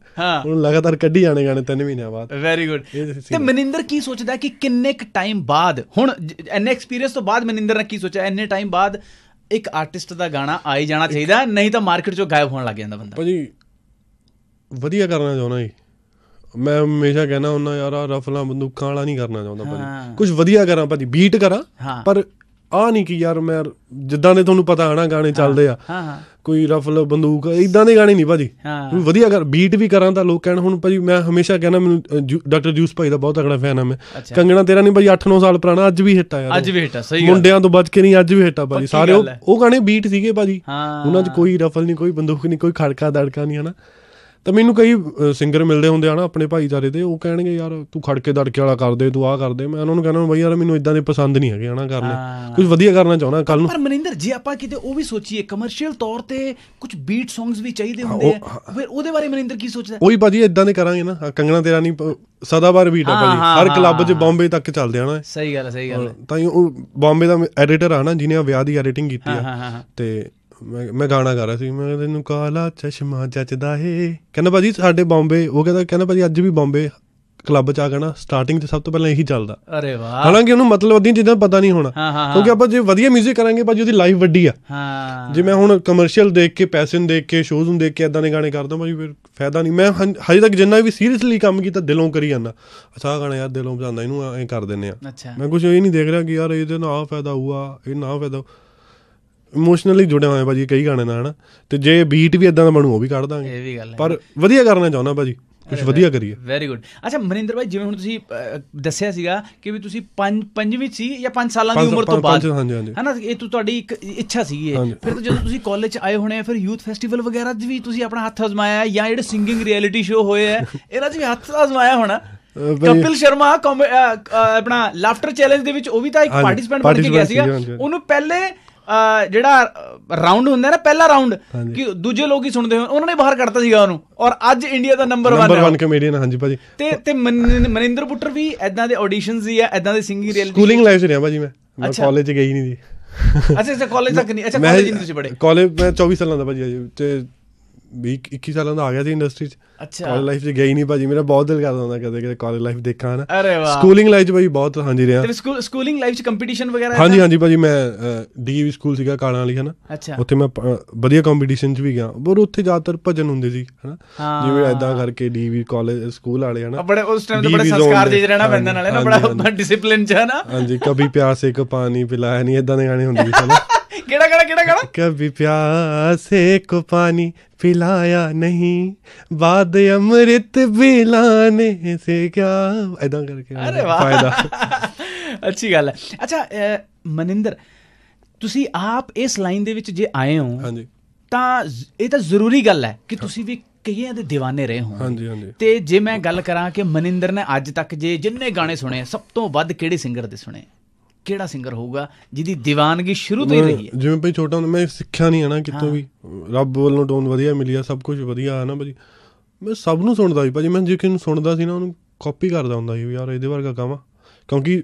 ਹੁਣ ਲਗਾਤਾਰ ਕੱਢੀ ਜਾਣੇ ਗਾਣੇ 3 ਮਹੀਨਿਆਂ ਬਾਅਦ ਵੈਰੀ ਗੁੱਡ ਤੇ ਮਨਿੰਦਰ ਕੀ ਸੋਚਦਾ ਕਿ ਕਿੰਨੇ ਕ ਟਾਈਮ ਬਾਅਦ ਹੁਣ ਐਨੇ ਐਕਸਪੀਰੀਅੰਸ ਤੋਂ ਬਾਅਦ ਮਨਿੰਦਰ ਨੇ ਕੀ ਸੋਚਿਆ ਐਨੇ ਟਾਈਮ ਬਾਅਦ ਇੱਕ ਆਰਟਿਸਟ ਦਾ ਗਾਣਾ ਆਈ ਜਾਣਾ ਚਾਹੀਦਾ ਨਹੀਂ ਤਾਂ ਮਾਰਕੀਟ ਚੋਂ ਗਾਇਬ ਹੋਣ ਲੱਗ ਜਾਂਦਾ ਬੰਦਾ ਭਾਜੀ ਵਧੀਆ ਕਰਨਾ ਚਾਹੁੰਦਾ ਜੀ ਮੈਂ ਹਮੇਸ਼ਾ ਕਹਿਣਾ ਹੁੰਦਾ ਯਾਰ ਆ ਰਫਲਾਂ ਬੰਦੂਕਾਂ ਵਾਲਾ ਨਹੀਂ ਕਰਨਾ ਚਾਹੁੰਦਾ ਭਾਜੀ ਕੁਝ ਵਧੀਆ ਕਰਾਂ ਭਾਜੀ ਬੀਟ ਕਰਾਂ ਪਰ ਆ ਨਹੀਂ ਕਿ ਯਾਰ ਮੈਂ ਜਿੱਦਾਂ ਦੇ ਤੁਹਾਨੂੰ ਪਤਾ ਹਨਾ ਗਾਣੇ ਚੱਲਦੇ ਆ ਹਾਂ ਹਾਂ ਕੋਈ ਰਫਲ ਬੰਦੂਕ ਇਦਾਂ ਦੇ ਗਾਣੇ ਨਹੀਂ ਭਾਜੀ ਵਧੀਆ ਕਰ ਬੀਟ ਵੀ ਕਰਾਂ ਤਾਂ ਲੋਕ ਕਹਿਣ ਹੁਣ ਭਾਜੀ ਮੈਂ ਹਮੇਸ਼ਾ ਕਹਿੰਦਾ ਮੈਨੂੰ ਡਾਕਟਰ ਜੂਸ ਭਾਈ ਦਾ ਬਹੁਤ ਅਗੜਾ ਫੈਨ ਆ ਮੈਂ ਕੰਗਣਾ ਤੇਰਾ ਨਹੀਂ ਭਾਜੀ 8-9 ਸਾਲ ਪੁਰਾਣਾ ਅੱਜ ਵੀ ਹਿੱਟ ਆ ਯਾਰ ਅੱਜ ਵੀ ਹਿੱਟ ਆ ਸਹੀ ਮੁੰਡਿਆਂ ਤੋਂ ਬਚ ਕੇ ਨਹੀਂ ਅੱਜ ਵੀ ਹਿੱਟ ਆ ਭਾਜੀ ਸਾਰੇ ਉਹ ਗਾਣੇ ਬੀਟ ਸੀਗੇ ਭਾਜੀ ਉਹਨਾਂ 'ਚ ਕੋਈ ਰਫਲ ਨਹੀਂ ਕੋਈ ਬੰਦੂਕ ਨਹੀਂ ਕੋਈ ਖੜਕਾ ਦੜਕਾ ਨਹੀਂ ਹਨਾ ਤਾਂ ਮੈਨੂੰ ਕਈ ਸਿੰਗਰ ਮਿਲਦੇ ਹੁੰਦੇ ਆ ਨਾ ਆਪਣੇ ਭਾਈਚਾਰੇ ਦੇ ਉਹ ਕਹਿਣਗੇ ਯਾਰ ਤੂੰ ਖੜਕੇ ਦੜਕੇ ਵਾਲਾ ਕਰਦੇ ਤੂੰ ਆਹ ਕਰਦੇ ਮੈਂ ਉਹਨਾਂ ਨੂੰ ਕਹਿੰਦਾ ਬਈ ਯਾਰ ਮੈਨੂੰ ਇਦਾਂ ਦੇ ਪਸੰਦ ਨਹੀਂ ਹੈਗੇ ਹਨਾ ਕਰਨੇ ਕੁਝ ਵਧੀਆ ਕਰਨਾ ਚਾਹੁੰਦਾ ਕੱਲ ਨੂੰ ਪਰ ਮਨਿੰਦਰ ਜੀ ਆਪਾਂ ਕਿਤੇ ਉਹ ਵੀ ਸੋਚੀਏ ਕਮਰਸ਼ੀਅਲ ਤੌਰ ਤੇ ਕੁਝ ਬੀਟ ਸੌਂਗਸ ਵੀ ਚਾਹੀਦੇ ਹੁੰਦੇ ਆ ਫਿਰ ਉਹਦੇ ਬਾਰੇ ਮਨਿੰਦਰ ਕੀ ਸੋਚਦਾ ਉਹੀ ਬਾਜੀ ਇਦਾਂ ਦੇ ਕਰਾਂਗੇ ਨਾ ਕੰਗਣਾ ਤੇਰਾ ਨਹੀਂ ਸਦਾਬਾਰ ਬੀਟ ਆ ਬਾਜੀ ਹਰ ਕਲੱਬ 'ਚ ਬੰਬੇ ਤੱਕ ਚੱਲਦੇ ਆ ਨਾ ਸਹੀ ਗੱਲ ਸਹੀ ਗੱਲ ਤਾਂ ਉਹ ਬੰਬੇ ਦਾ ਐਡੀਟਰ ਆ ਨਾ ਜਿਹਨੇ ਵਿਆਹ ਦੀ ਐਡੀਟਿੰਗ ਕੀਤੀ ਆ ਤੇ ਮੈਂ ਮੈਂ ਗਾਣਾ ਗਾ ਰਿਹਾ ਸੀ ਮੈਂ ਇਹਨੂੰ ਕਾਲਾ ਚਸ਼ਮਾ ਜੱਜਦਾ ਏ ਕਹਿੰਦਾ ਭਾਜੀ ਸਾਡੇ ਬੰਬੇ ਉਹ ਕਹਿੰਦਾ ਕਹਿੰਦਾ ਭਾਜੀ ਅੱਜ ਵੀ ਬੰਬੇ ਕਲੱਬ ਚ ਆ ਗਣਾ ਸਟਾਰਟਿੰਗ ਤੇ ਸਭ ਤੋਂ ਪਹਿਲਾਂ ਇਹੀ ਚੱਲਦਾ ਅਰੇ ਵਾਹ ਹਾਲਾਂਕਿ ਉਹਨੂੰ ਮਤਲਬ ਅਧੀਨ ਚੀਜ਼ਾਂ ਪਤਾ ਨਹੀਂ ਹੋਣਾ ਕਿਉਂਕਿ ਆਪਾਂ ਜੇ ਵਧੀਆ 뮤직 ਕਰਾਂਗੇ ਭਾਜੀ ਉਹਦੀ ਲਾਈਵ ਵੱਡੀ ਆ ਹਾਂ ਜੇ ਮੈਂ ਹੁਣ ਕਮਰਸ਼ੀਅਲ ਦੇਖ ਕੇ ਪੈਸੇ ਨੂੰ ਦੇਖ ਕੇ ਸ਼ੋਜ਼ ਨੂੰ ਦੇਖ ਕੇ ਇਦਾਂ ਦੇ ਗਾਣੇ ਕਰਦਾ ਭਾਜੀ ਫਿਰ ਫਾਇਦਾ ਨਹੀਂ ਮੈਂ ਹਜੇ ਤੱਕ ਜਿੰਨਾ ਵੀ ਸੀਰੀਅਸਲੀ ਕੰਮ ਕੀਤਾ ਦਿਲੋਂ ਕਰੀ ਜਾਂਦਾ ਅੱਛਾ ਗਾਣਾ ਯਾਰ ਦਿਲੋਂ ਪਸੰਦ ਆ ਇਹਨੂੰ ਐ ਕਰ ਦਿੰਨੇ ਆ ਮੈਂ ਕੁਝ ਇਹ ਨਹੀਂ ਦੇਖ ਰਿਹਾ ਕਿ ਯਾਰ ਇਹਦੇ ਨਾਲ ਆ ਫਾਇਦਾ ਹੋਊਆ ਇਹ ਨਾ ਫਾਇਦਾ ਇਮੋਸ਼ਨਲੀ ਜੁੜੇ ਹੋਏ ਭਾਜੀ ਕਈ ਗਾਣੇ ਨਾਲ ਹਨਾ ਤੇ ਜੇ ਬੀਟ ਵੀ ਇਦਾਂ ਦਾ ਬਣੂ ਉਹ ਵੀ ਕੱਢ ਦਾਂਗੇ ਇਹ ਵੀ ਗੱਲ ਹੈ ਪਰ ਵਧੀਆ ਕਰਨਾ ਚਾਹੁੰਦਾ ਭਾਜੀ ਕੁਝ ਵਧੀਆ ਕਰੀਏ ਵੈਰੀ ਗੁੱਡ ਅੱਛਾ ਮਨਿੰਦਰ ਭਾਈ ਜਿਵੇਂ ਹੁਣ ਤੁਸੀਂ ਦੱਸਿਆ ਸੀਗਾ ਕਿ ਵੀ ਤੁਸੀਂ ਪੰਜ ਪੰਜਵੀਂ ਸੀ ਜਾਂ 5 ਸਾਲਾਂ ਦੀ ਉਮਰ ਤੋਂ ਬਾਅਦ ਹਨਾ ਇਹ ਤੁਹਾਡੀ ਇੱਕ ਇੱਛਾ ਸੀਗੀ ਫਿਰ ਜਦੋਂ ਤੁਸੀਂ ਕਾਲਜ ਆਏ ਹੋਣੇ ਫਿਰ ਯੂਥ ਫੈਸਟੀਵਲ ਵਗੈਰਾ 'ਚ ਵੀ ਤੁਸੀਂ ਆਪਣਾ ਹੱਥ ਅਜ਼ਮਾਇਆ ਜਾਂ ਜਿਹੜੇ ਸਿੰਗਿੰਗ ਰਿਐਲਿਟੀ ਸ਼ੋਅ ਹੋਏ ਆ ਇਹਨਾਂ 'ਚ ਵੀ ਹੱਥ ਅਜ਼ਮਾਇਆ ਹੋਣਾ ਕਪਿਲ ਸ਼ਰਮਾ ਆਪਣਾ ਲਾਫਟਰ ਚੈਲੰਜ ਦੇ ਵਿੱਚ ਉਹ ਵੀ ਤਾਂ ਇੱਕ ਪਾਰਟਿਸਪੈਂਟ ਬਣ ਕੇ ਗਿਆ ਸੀਗਾ ਉਹਨੂੰ ਪਹਿਲੇ ਜਿਹੜਾ ਰਾਉਂਡ ਹੁੰਦਾ ਨਾ ਪਹਿਲਾ ਰਾਉਂਡ ਕਿ ਦੂਜੇ ਲੋਕ ਹੀ ਸੁਣਦੇ ਹੋਣ ਉਹਨਾਂ ਨੇ ਬਾਹਰ ਕੱਢਤਾ ਸੀਗਾ ਉਹਨੂੰ ਔਰ ਅੱਜ ਇੰਡੀਆ ਦਾ ਨੰਬਰ 1 ਨੰਬਰ 1 ਕਮੇਡੀਅਨ ਹਾਂਜੀ ਭਾਜੀ ਤੇ ਤੇ ਮਨਿੰਦਰ ਪੁੱਟਰ ਵੀ ਐਦਾਂ ਦੇ ਆਡੀਸ਼ਨਸ ਹੀ ਆ ਐਦਾਂ ਦੇ ਸਿੰਗਿੰਗ ਰਿਐਲਿਟੀ ਸਕੂਲਿੰਗ ਲਾਈਫ ਚ ਰਿਹਾ ਭਾਜੀ ਮੈਂ ਮੈਂ ਕਾਲਜ ਗਈ ਨਹੀਂ ਦੀ ਅੱਛਾ ਅੱਛਾ ਕਾਲਜ ਤੱਕ ਨਹੀਂ ਅੱਛਾ ਕਾਲਜ ਨਹੀਂ ਤੁਸੀਂ ਪੜ੍ਹੇ ਕਾਲਜ ਮੈਂ 24 ਸਾਲਾਂ ਦਾ ਭਾਜੀ ਤੇ 20 21 ਸਾਲਾਂ ਦਾ ਆ ਗਿਆ ਸੀ ਇੰਡਸਟਰੀ 'ਚ ਕਾਲਜ ਲਾਈਫ 'ਚ ਗਈ ਨਹੀਂ ਭਾਜੀ ਮੇਰਾ ਬਹੁਤ ਦਿਲ ਕਰਦਾ ਹੁੰਦਾ ਕਦੇ ਕਦੇ ਕਾਲਜ ਲਾਈਫ ਦੇਖਾਂ ਨਾ ਅਰੇ ਵਾਹ ਸਕੂਲਿੰਗ ਲਾਈਫ 'ਚ ਭਾਜੀ ਬਹੁਤ ਹਾਂਜੀ ਰਿਹਾ ਤੇ ਸਕੂਲ ਸਕੂਲਿੰਗ ਲਾਈਫ 'ਚ ਕੰਪੀਟੀਸ਼ਨ ਵਗੈਰਾ ਹਾਂਜੀ ਹਾਂਜੀ ਭਾਜੀ ਮੈਂ ਡੀਵੀ ਸਕੂਲ ਸੀਗਾ ਕਾਲਾਂ ਵਾਲੀ ਹਨਾ ਉੱਥੇ ਮੈਂ ਵਧੀਆ ਕੰਪੀਟੀਸ਼ਨ 'ਚ ਵੀ ਗਿਆ ਪਰ ਉੱਥੇ ਜ਼ਿਆਦਾਤਰ ਭਜਨ ਹੁੰਦੇ ਸੀ ਹਨਾ ਜਿਵੇਂ ਐਦਾਂ ਕਰਕੇ ਡੀਵੀ ਕਾਲਜ ਸਕੂਲ ਵਾਲੇ ਹਨਾ ਬੜੇ ਉਸ ਟਾਈਮ ਤੇ ਬੜੇ ਸੰਸਕਾਰ ਜੀ ਰਹਿਣਾ ਪੈਂਦਾ ਨਾਲੇ ਨਾ ਬੜਾ ਡਿਸਪਲਿਨ 'ਚ ਹਨਾ ਹਾਂਜੀ ਕਭੀ ਪਿਆਸ ਇੱਕ ਪਾਣੀ ਪਿਲਾਇਆ ਨਹੀਂ ਐਦਾਂ ਦੇ ਗਾਣੇ ਹੁੰਦੇ ਸੀ ਹਨਾ ਕਿਹੜਾ ਕਿਹੜਾ ਕਿਹੜਾ ਕਿਹੜਾ ਕਭੀ ਪਿਆਸੇ ਕੋ ਪਾਣੀ ਪਿਲਾਇਆ ਨਹੀਂ ਬਾਦ ਅੰਮ੍ਰਿਤ ਬਿਲਾਨੇ ਸੇ ਕਿਆ ਐਦਾਂ ਕਰਕੇ ਅਰੇ ਵਾਹ ਫਾਇਦਾ ਅੱਛੀ ਗੱਲ ਹੈ ਅੱਛਾ ਮਨਿੰਦਰ ਤੁਸੀਂ ਆਪ ਇਸ ਲਾਈਨ ਦੇ ਵਿੱਚ ਜੇ ਆਏ ਹੋ ਹਾਂਜੀ ਤਾਂ ਇਹ ਤਾਂ ਜ਼ਰੂਰੀ ਗੱਲ ਹੈ ਕਿ ਤੁਸੀਂ ਵੀ ਕਈਆਂ ਦੇ دیਵਾਨੇ ਰਹੇ ਹੋ ਹਾਂਜੀ ਹਾਂਜੀ ਤੇ ਜੇ ਮੈਂ ਗੱਲ ਕਰਾਂ ਕਿ ਮਨਿੰਦਰ ਨੇ ਅੱਜ ਤੱਕ ਜੇ ਜਿੰਨੇ ਗਾਣੇ ਸੁਣੇ ਸਭ ਤੋਂ ਵੱਧ ਕਿਹੜੇ ਸਿੰਗਰ ਦੇ ਸੁਣੇ ਕਿਹੜਾ ਸਿੰਗਰ ਹੋਊਗਾ ਜਿਹਦੀ دیਵਾਨਗੀ ਸ਼ੁਰੂ ਤੋਂ ਹੀ ਰਹੀ ਹੈ ਜਿਵੇਂ ਭਈ ਛੋਟਾ ਹੁੰਦਾ ਮੈਂ ਸਿੱਖਿਆ ਨਹੀਂ ਹੈ ਨਾ ਕਿਤੋਂ ਵੀ ਰੱਬ ਵੱਲੋਂ ਟੋਨ ਵਧੀਆ ਮਿਲਿਆ ਸਭ ਕੁਝ ਵਧੀਆ ਆ ਨਾ ਭਾਜੀ ਮੈਂ ਸਭ ਨੂੰ ਸੁਣਦਾ ਸੀ ਭਾਜੀ ਮੈਂ ਜੇ ਕਿਸੇ ਨੂੰ ਸੁਣਦਾ ਸੀ ਨਾ ਉਹਨੂੰ ਕਾਪੀ ਕਰਦਾ ਹੁੰਦਾ ਸੀ ਯਾਰ ਇਹਦੇ ਵਰਗਾ ਗਾਵਾਂ ਕਿਉਂਕਿ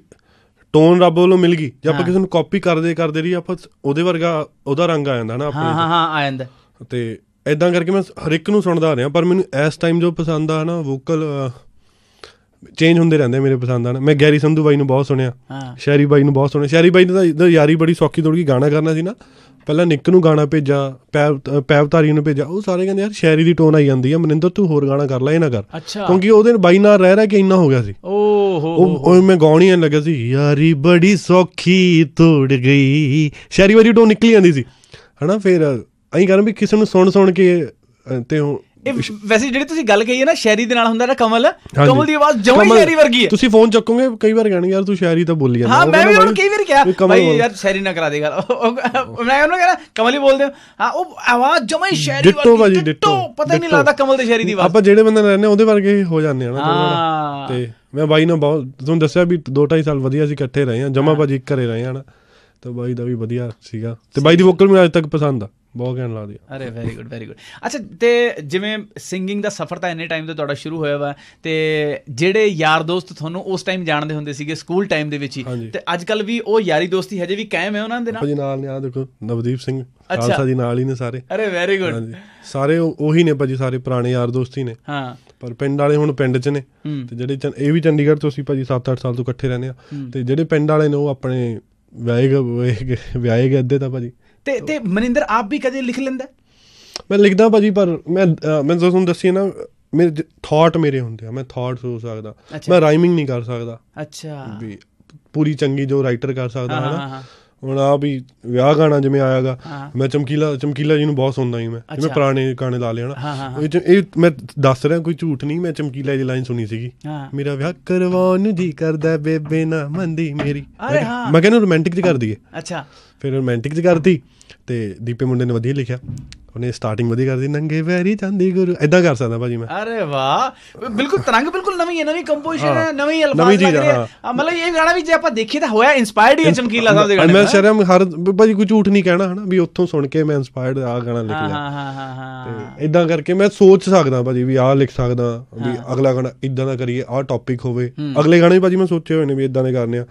ਟੋਨ ਰੱਬ ਵੱਲੋਂ ਮਿਲ ਗਈ ਜੇ ਆਪਾਂ ਕਿਸੇ ਨੂੰ ਕਾਪੀ ਕਰਦੇ ਕਰਦੇ ਰਹੀ ਆਪਾਂ ਉਹਦੇ ਵਰਗਾ ਉਹਦਾ ਰੰਗ ਆ ਜਾਂਦਾ ਨਾ ਆਪਣੇ ਹਾਂ ਹਾਂ ਆ ਜਾਂਦਾ ਤੇ ਐਦਾਂ ਕਰਕੇ ਮੈਂ ਹਰ ਇੱਕ ਨੂੰ ਸੁਣਦਾ ਰਿਹਾ ਪਰ ਮੈਨੂੰ ਇਸ ਟਾਈਮ ਜੋ ਪਸੰਦ ਆ ਨਾ ਵੋਕਲ ਚੇਂਜ ਹੁੰਦੇ ਰਹਿੰਦੇ ਮੇਰੇ ਪਸੰਦ ਆਣ ਮੈਂ ਗੈਰੀ ਸੰਧੂ ਬਾਈ ਨੂੰ ਬਹੁਤ ਸੁਣਿਆ ਸ਼ੈਰੀ ਬਾਈ ਨੂੰ ਬਹੁਤ ਸੁਣਿਆ ਸ਼ੈਰੀ ਬਾਈ ਦਾ ਤਾਂ ਯਾਰੀ ਬੜੀ ਸੌਖੀ ਥੋੜੀ ਗਾਣਾ ਕਰਨਾ ਸੀ ਨਾ ਪਹਿਲਾਂ ਨਿੱਕ ਨੂੰ ਗਾਣਾ ਭੇਜਾ ਪੈਵਤਾਰੀ ਨੂੰ ਭੇਜਾ ਉਹ ਸਾਰੇ ਕਹਿੰਦੇ ਯਾਰ ਸ਼ੈਰੀ ਦੀ ਟੋਨ ਆਈ ਜਾਂਦੀ ਆ ਮਨਿੰਦਰ ਤੂੰ ਹੋਰ ਗਾਣਾ ਕਰ ਲੈ ਇਹ ਨਾ ਕਰ ਕਿਉਂਕਿ ਉਹਦੇ ਬਾਈ ਨਾਲ ਰਹਿ ਰਹਿ ਕੇ ਇੰਨਾ ਹੋ ਗਿਆ ਸੀ ਓਹੋ ਉਹ ਮੈਂ ਗਾਉਣੀ ਆ ਲੱਗਾ ਸੀ ਯਾਰੀ ਬੜੀ ਸੌਖੀ ਤੋੜ ਗਈ ਸ਼ੈਰੀ ਵਾਲੀ ਟੋਨ ਨਿਕਲੀ ਜਾਂਦੀ ਸੀ ਹਨਾ ਫਿਰ ਅਹੀਂ ਕਰਾਂ ਵੀ ਕਿਸੇ ਨੂੰ ਸੁਣ ਸੁਣ ਕੇ ਤੇ ਇਹ ਵੈਸੇ ਜਿਹੜੀ ਤੁਸੀਂ ਗੱਲ ਕਹੀ ਹੈ ਨਾ ਸ਼ਾਇਰੀ ਦੇ ਨਾਲ ਹੁੰਦਾ ਨਾ ਕਮਲ ਕਮਲ ਦੀ ਆਵਾਜ਼ ਜਮਾਂ ਹੀ ਸ਼ਾਇਰੀ ਵਰਗੀ ਹੈ ਤੁਸੀਂ ਫੋਨ ਚੱਕੋਗੇ ਕਈ ਵਾਰ ਕਹਿਣਗੇ ਯਾਰ ਤੂੰ ਸ਼ਾਇਰੀ ਤਾਂ ਬੋਲੀ ਜਾਂਦਾ ਹਾਂ ਮੈਂ ਵੀ ਉਹਨੂੰ ਕਈ ਵਾਰ ਕਿਹਾ ਭਾਈ ਯਾਰ ਸ਼ਾਇਰੀ ਨਾ ਕਰਾ ਦੇ ਗੱਲ ਮੈਂ ਉਹਨੂੰ ਕਹਿੰਦਾ ਕਮਲ ਹੀ ਬੋਲਦੇ ਹਾਂ ਉਹ ਆਵਾਜ਼ ਜਮਾਂ ਹੀ ਸ਼ਾਇਰੀ ਵਰਗੀ ਡਿੱਟੋ ਭਾਜੀ ਡਿੱਟੋ ਪਤਾ ਹੀ ਨਹੀਂ ਲੱਗਦਾ ਕਮਲ ਦੀ ਸ਼ਾਇਰੀ ਦੀ ਆਵਾਜ਼ ਆਪਾਂ ਜਿਹੜੇ ਬੰਦੇ ਨਾਲ ਰਹਿੰਦੇ ਉਹਦੇ ਵਰਗੇ ਹੋ ਜਾਂਦੇ ਆ ਨਾ ਤੇ ਮੈਂ ਬਾਈ ਨਾਲ ਬਹੁਤ ਤੁਹਾਨੂੰ ਦੱਸਿਆ ਵੀ 2-2.5 ਸਾਲ ਵਧੀਆ ਅਸੀਂ ਇਕੱਠੇ ਰਹੇ ਹਾਂ ਜਮਾ ਭਾਜੀ ਘਰੇ ਰਹੇ ਹਾਂ ਨਾ ਤਾਂ ਬਾਈ ਦਾ ਵੀ ਵਧੀਆ ਸੀਗਾ ਤੇ ਬਾਈ ਦੀ ਵੋਕਲ ਮੈਨੂੰ ਅਜੇ ਤੱਕ ਪਸੰਦ ਆ ਬਹੁਤ ਗੈਨ ਲੱਗਦੀ ਆ ਅਰੇ ਵੈਰੀ ਗੁੱਡ ਵੈਰੀ ਗੁੱਡ ਅੱਛਾ ਤੇ ਜਿਵੇਂ ਸਿੰਗਿੰਗ ਦਾ ਸਫ਼ਰ ਤਾਂ ਇੰਨੇ ਟਾਈਮ ਤੋਂ ਤੁਹਾਡਾ ਸ਼ੁਰੂ ਹੋਇਆ ਵਾ ਤੇ ਜਿਹੜੇ ਯਾਰ ਦੋਸਤ ਤੁਹਾਨੂੰ ਉਸ ਟਾਈਮ ਜਾਣਦੇ ਹੁੰਦੇ ਸੀਗੇ ਸਕੂਲ ਟਾਈਮ ਦੇ ਵਿੱਚ ਹੀ ਤੇ ਅੱਜ ਕੱਲ ਵੀ ਉਹ ਯਾਰੀ ਦੋਸਤੀ ਹਜੇ ਵੀ ਕਾਇਮ ਹੈ ਉਹਨਾਂ ਦੇ ਨਾਲ ਜੀ ਨਾਲ ਨੇ ਆ ਦੇਖੋ ਨਵਦੀਪ ਸਿੰਘ ਖਾਲਸਾ ਜੀ ਨਾਲ ਹੀ ਨੇ ਸਾਰੇ ਅਰੇ ਵੈਰੀ ਗੁੱਡ ਸਾਰੇ ਉਹੀ ਨੇ ਭਾਜੀ ਸਾਰੇ ਪੁਰਾਣੇ ਯਾਰ ਦੋਸਤੀ ਨੇ ਹਾਂ ਪਰ ਪਿੰਡ ਵਾਲੇ ਹੁਣ ਪਿੰਡ 'ਚ ਨੇ ਤੇ ਜਿਹੜੇ ਇਹ ਵੀ ਚੰਡੀਗੜ੍ਹ ਤੋਂ ਅਸੀਂ ਭਾਜੀ 7-8 ਸਾਲ ਤੋਂ ਇਕੱਠੇ ਰਹਿੰਦੇ ਆ ਤੇ ਜਿਹੜੇ ਪਿੰਡ ਵਾਲੇ ਨੇ ਉਹ ਆਪਣੇ ਵਿਆਹੇ ਗਏ ਵਿਆਹੇ ਗਏ ਅੱਧੇ ਤਾਂ ਭਾਜੀ ਤੇ ਤੇ ਮਨਿੰਦਰ ਆਪ ਵੀ ਕਦੇ ਲਿਖ ਲੈਂਦਾ ਮੈਂ ਲਿਖਦਾ ਭਾਜੀ ਪਰ ਮੈਂ ਮੈਂ ਜਦੋਂ ਤੁਹਾਨੂੰ ਦੱਸੀ ਨਾ ਮੇਰੇ ਥਾਟ ਮੇਰੇ ਹੁੰਦੇ ਆ ਮੈਂ ਥਾਟ ਸੋਚ ਸਕਦਾ ਮੈਂ ਰਾਈਮਿੰਗ ਨਹੀਂ ਕਰ ਸਕਦਾ ਅੱਛਾ ਵੀ ਪੂਰੀ ਚੰਗੀ ਜੋ ਰਾਈਟਰ ਕਰ ਸਕਦਾ ਹੈ ਨਾ ਹੁਣ ਆ ਵੀ ਵਿਆਹ ਗਾਣਾ ਜਿਵੇਂ ਆਇਆਗਾ ਮੈਂ ਚਮਕੀਲਾ ਚਮਕੀਲਾ ਜੀ ਨੂੰ ਬਹੁਤ ਸੁਣਦਾ ਹਾਂ ਮੈਂ ਜਿਵੇਂ ਪੁਰਾਣੇ ਗਾਣੇ ਲਾ ਲਿਆ ਨਾ ਇਹ ਇਹ ਮੈਂ ਦੱਸ ਰਿਹਾ ਕੋਈ ਝੂਠ ਨਹੀਂ ਮੈਂ ਚਮਕੀਲਾ ਦੀ ਲਾਈਨ ਸੁਣੀ ਸੀਗੀ ਮੇਰਾ ਵਿਆਹ ਕਰਵਾਉਣ ਦੀ ਕਰਦਾ ਬੇਬੇ ਨਾ ਮੰਦੀ ਮੇਰੀ ਮੈਂ ਕਹਿੰਦਾ ਰੋਮਾਂਟਿਕ ਜੀ ਕਰਦੀ ਹੈ ਅੱਛਾ ਫਿਰ ਰੋਮਾਂਟਿਕ ਜੀ ਕਰਦੀ ਤੇ ਦੀਪੇ ਮੁੰਡੇ ਨੇ ਵਧੀਆ ਲਿਖਿਆ ਆਪਣੇ ਸਟਾਰਟਿੰਗ ਵਧੀਆ ਕਰਦੀ ਨੰਗੇ ਵੈਰੀ ਚੰਦੀ ਗੁਰੂ ਐਦਾਂ ਕਰ ਸਕਦਾ ਭਾਜੀ ਮੈਂ ਅਰੇ ਵਾਹ ਬਿਲਕੁਲ ਤਰੰਗ ਬਿਲਕੁਲ ਨਵੀਂ ਹੈ ਨਵੀਂ ਕੰਪੋਜੀਸ਼ਨ ਹੈ ਨਵੀਂ ਅਲਫਾਜ਼ ਲੱਗ ਰਹੇ ਆ ਮਤਲਬ ਇਹ ਗਾਣਾ ਵੀ ਜੇ ਆਪਾਂ ਦੇਖੀ ਤਾਂ ਹੋਇਆ ਇਨਸਪਾਇਰਡ ਹੀ ਚਮਕੀਲਾ ਸਾਹਿਬ ਦੇ ਗਾਣੇ ਮੈਂ ਸ਼ਰਮ ਹਰ ਭਾਜੀ ਕੋਈ ਝੂਠ ਨਹੀਂ ਕਹਿਣਾ ਹਨਾ ਵੀ ਉੱਥੋਂ ਸੁਣ ਕੇ ਮੈਂ ਇਨਸਪਾਇਰਡ ਆ ਗਾਣਾ ਲਿਖ ਲਿਆ ਹਾਂ ਹਾਂ ਹਾਂ ਤੇ ਇਦਾਂ ਕਰਕੇ ਮੈਂ ਸੋਚ ਸਕਦਾ ਭਾਜੀ ਵੀ ਆਹ ਲਿਖ ਸਕਦਾ ਵੀ ਅਗਲਾ ਗਾਣਾ ਇਦਾਂ ਦਾ ਕਰੀਏ ਆਹ ਟੌਪਿਕ ਹੋਵੇ ਅਗਲੇ ਗਾਣੇ ਵੀ ਭਾਜੀ ਮੈਂ ਸੋਚੇ ਹੋਏ ਨੇ ਵੀ ਇਦਾਂ ਦੇ ਕਰਨੇ ਆ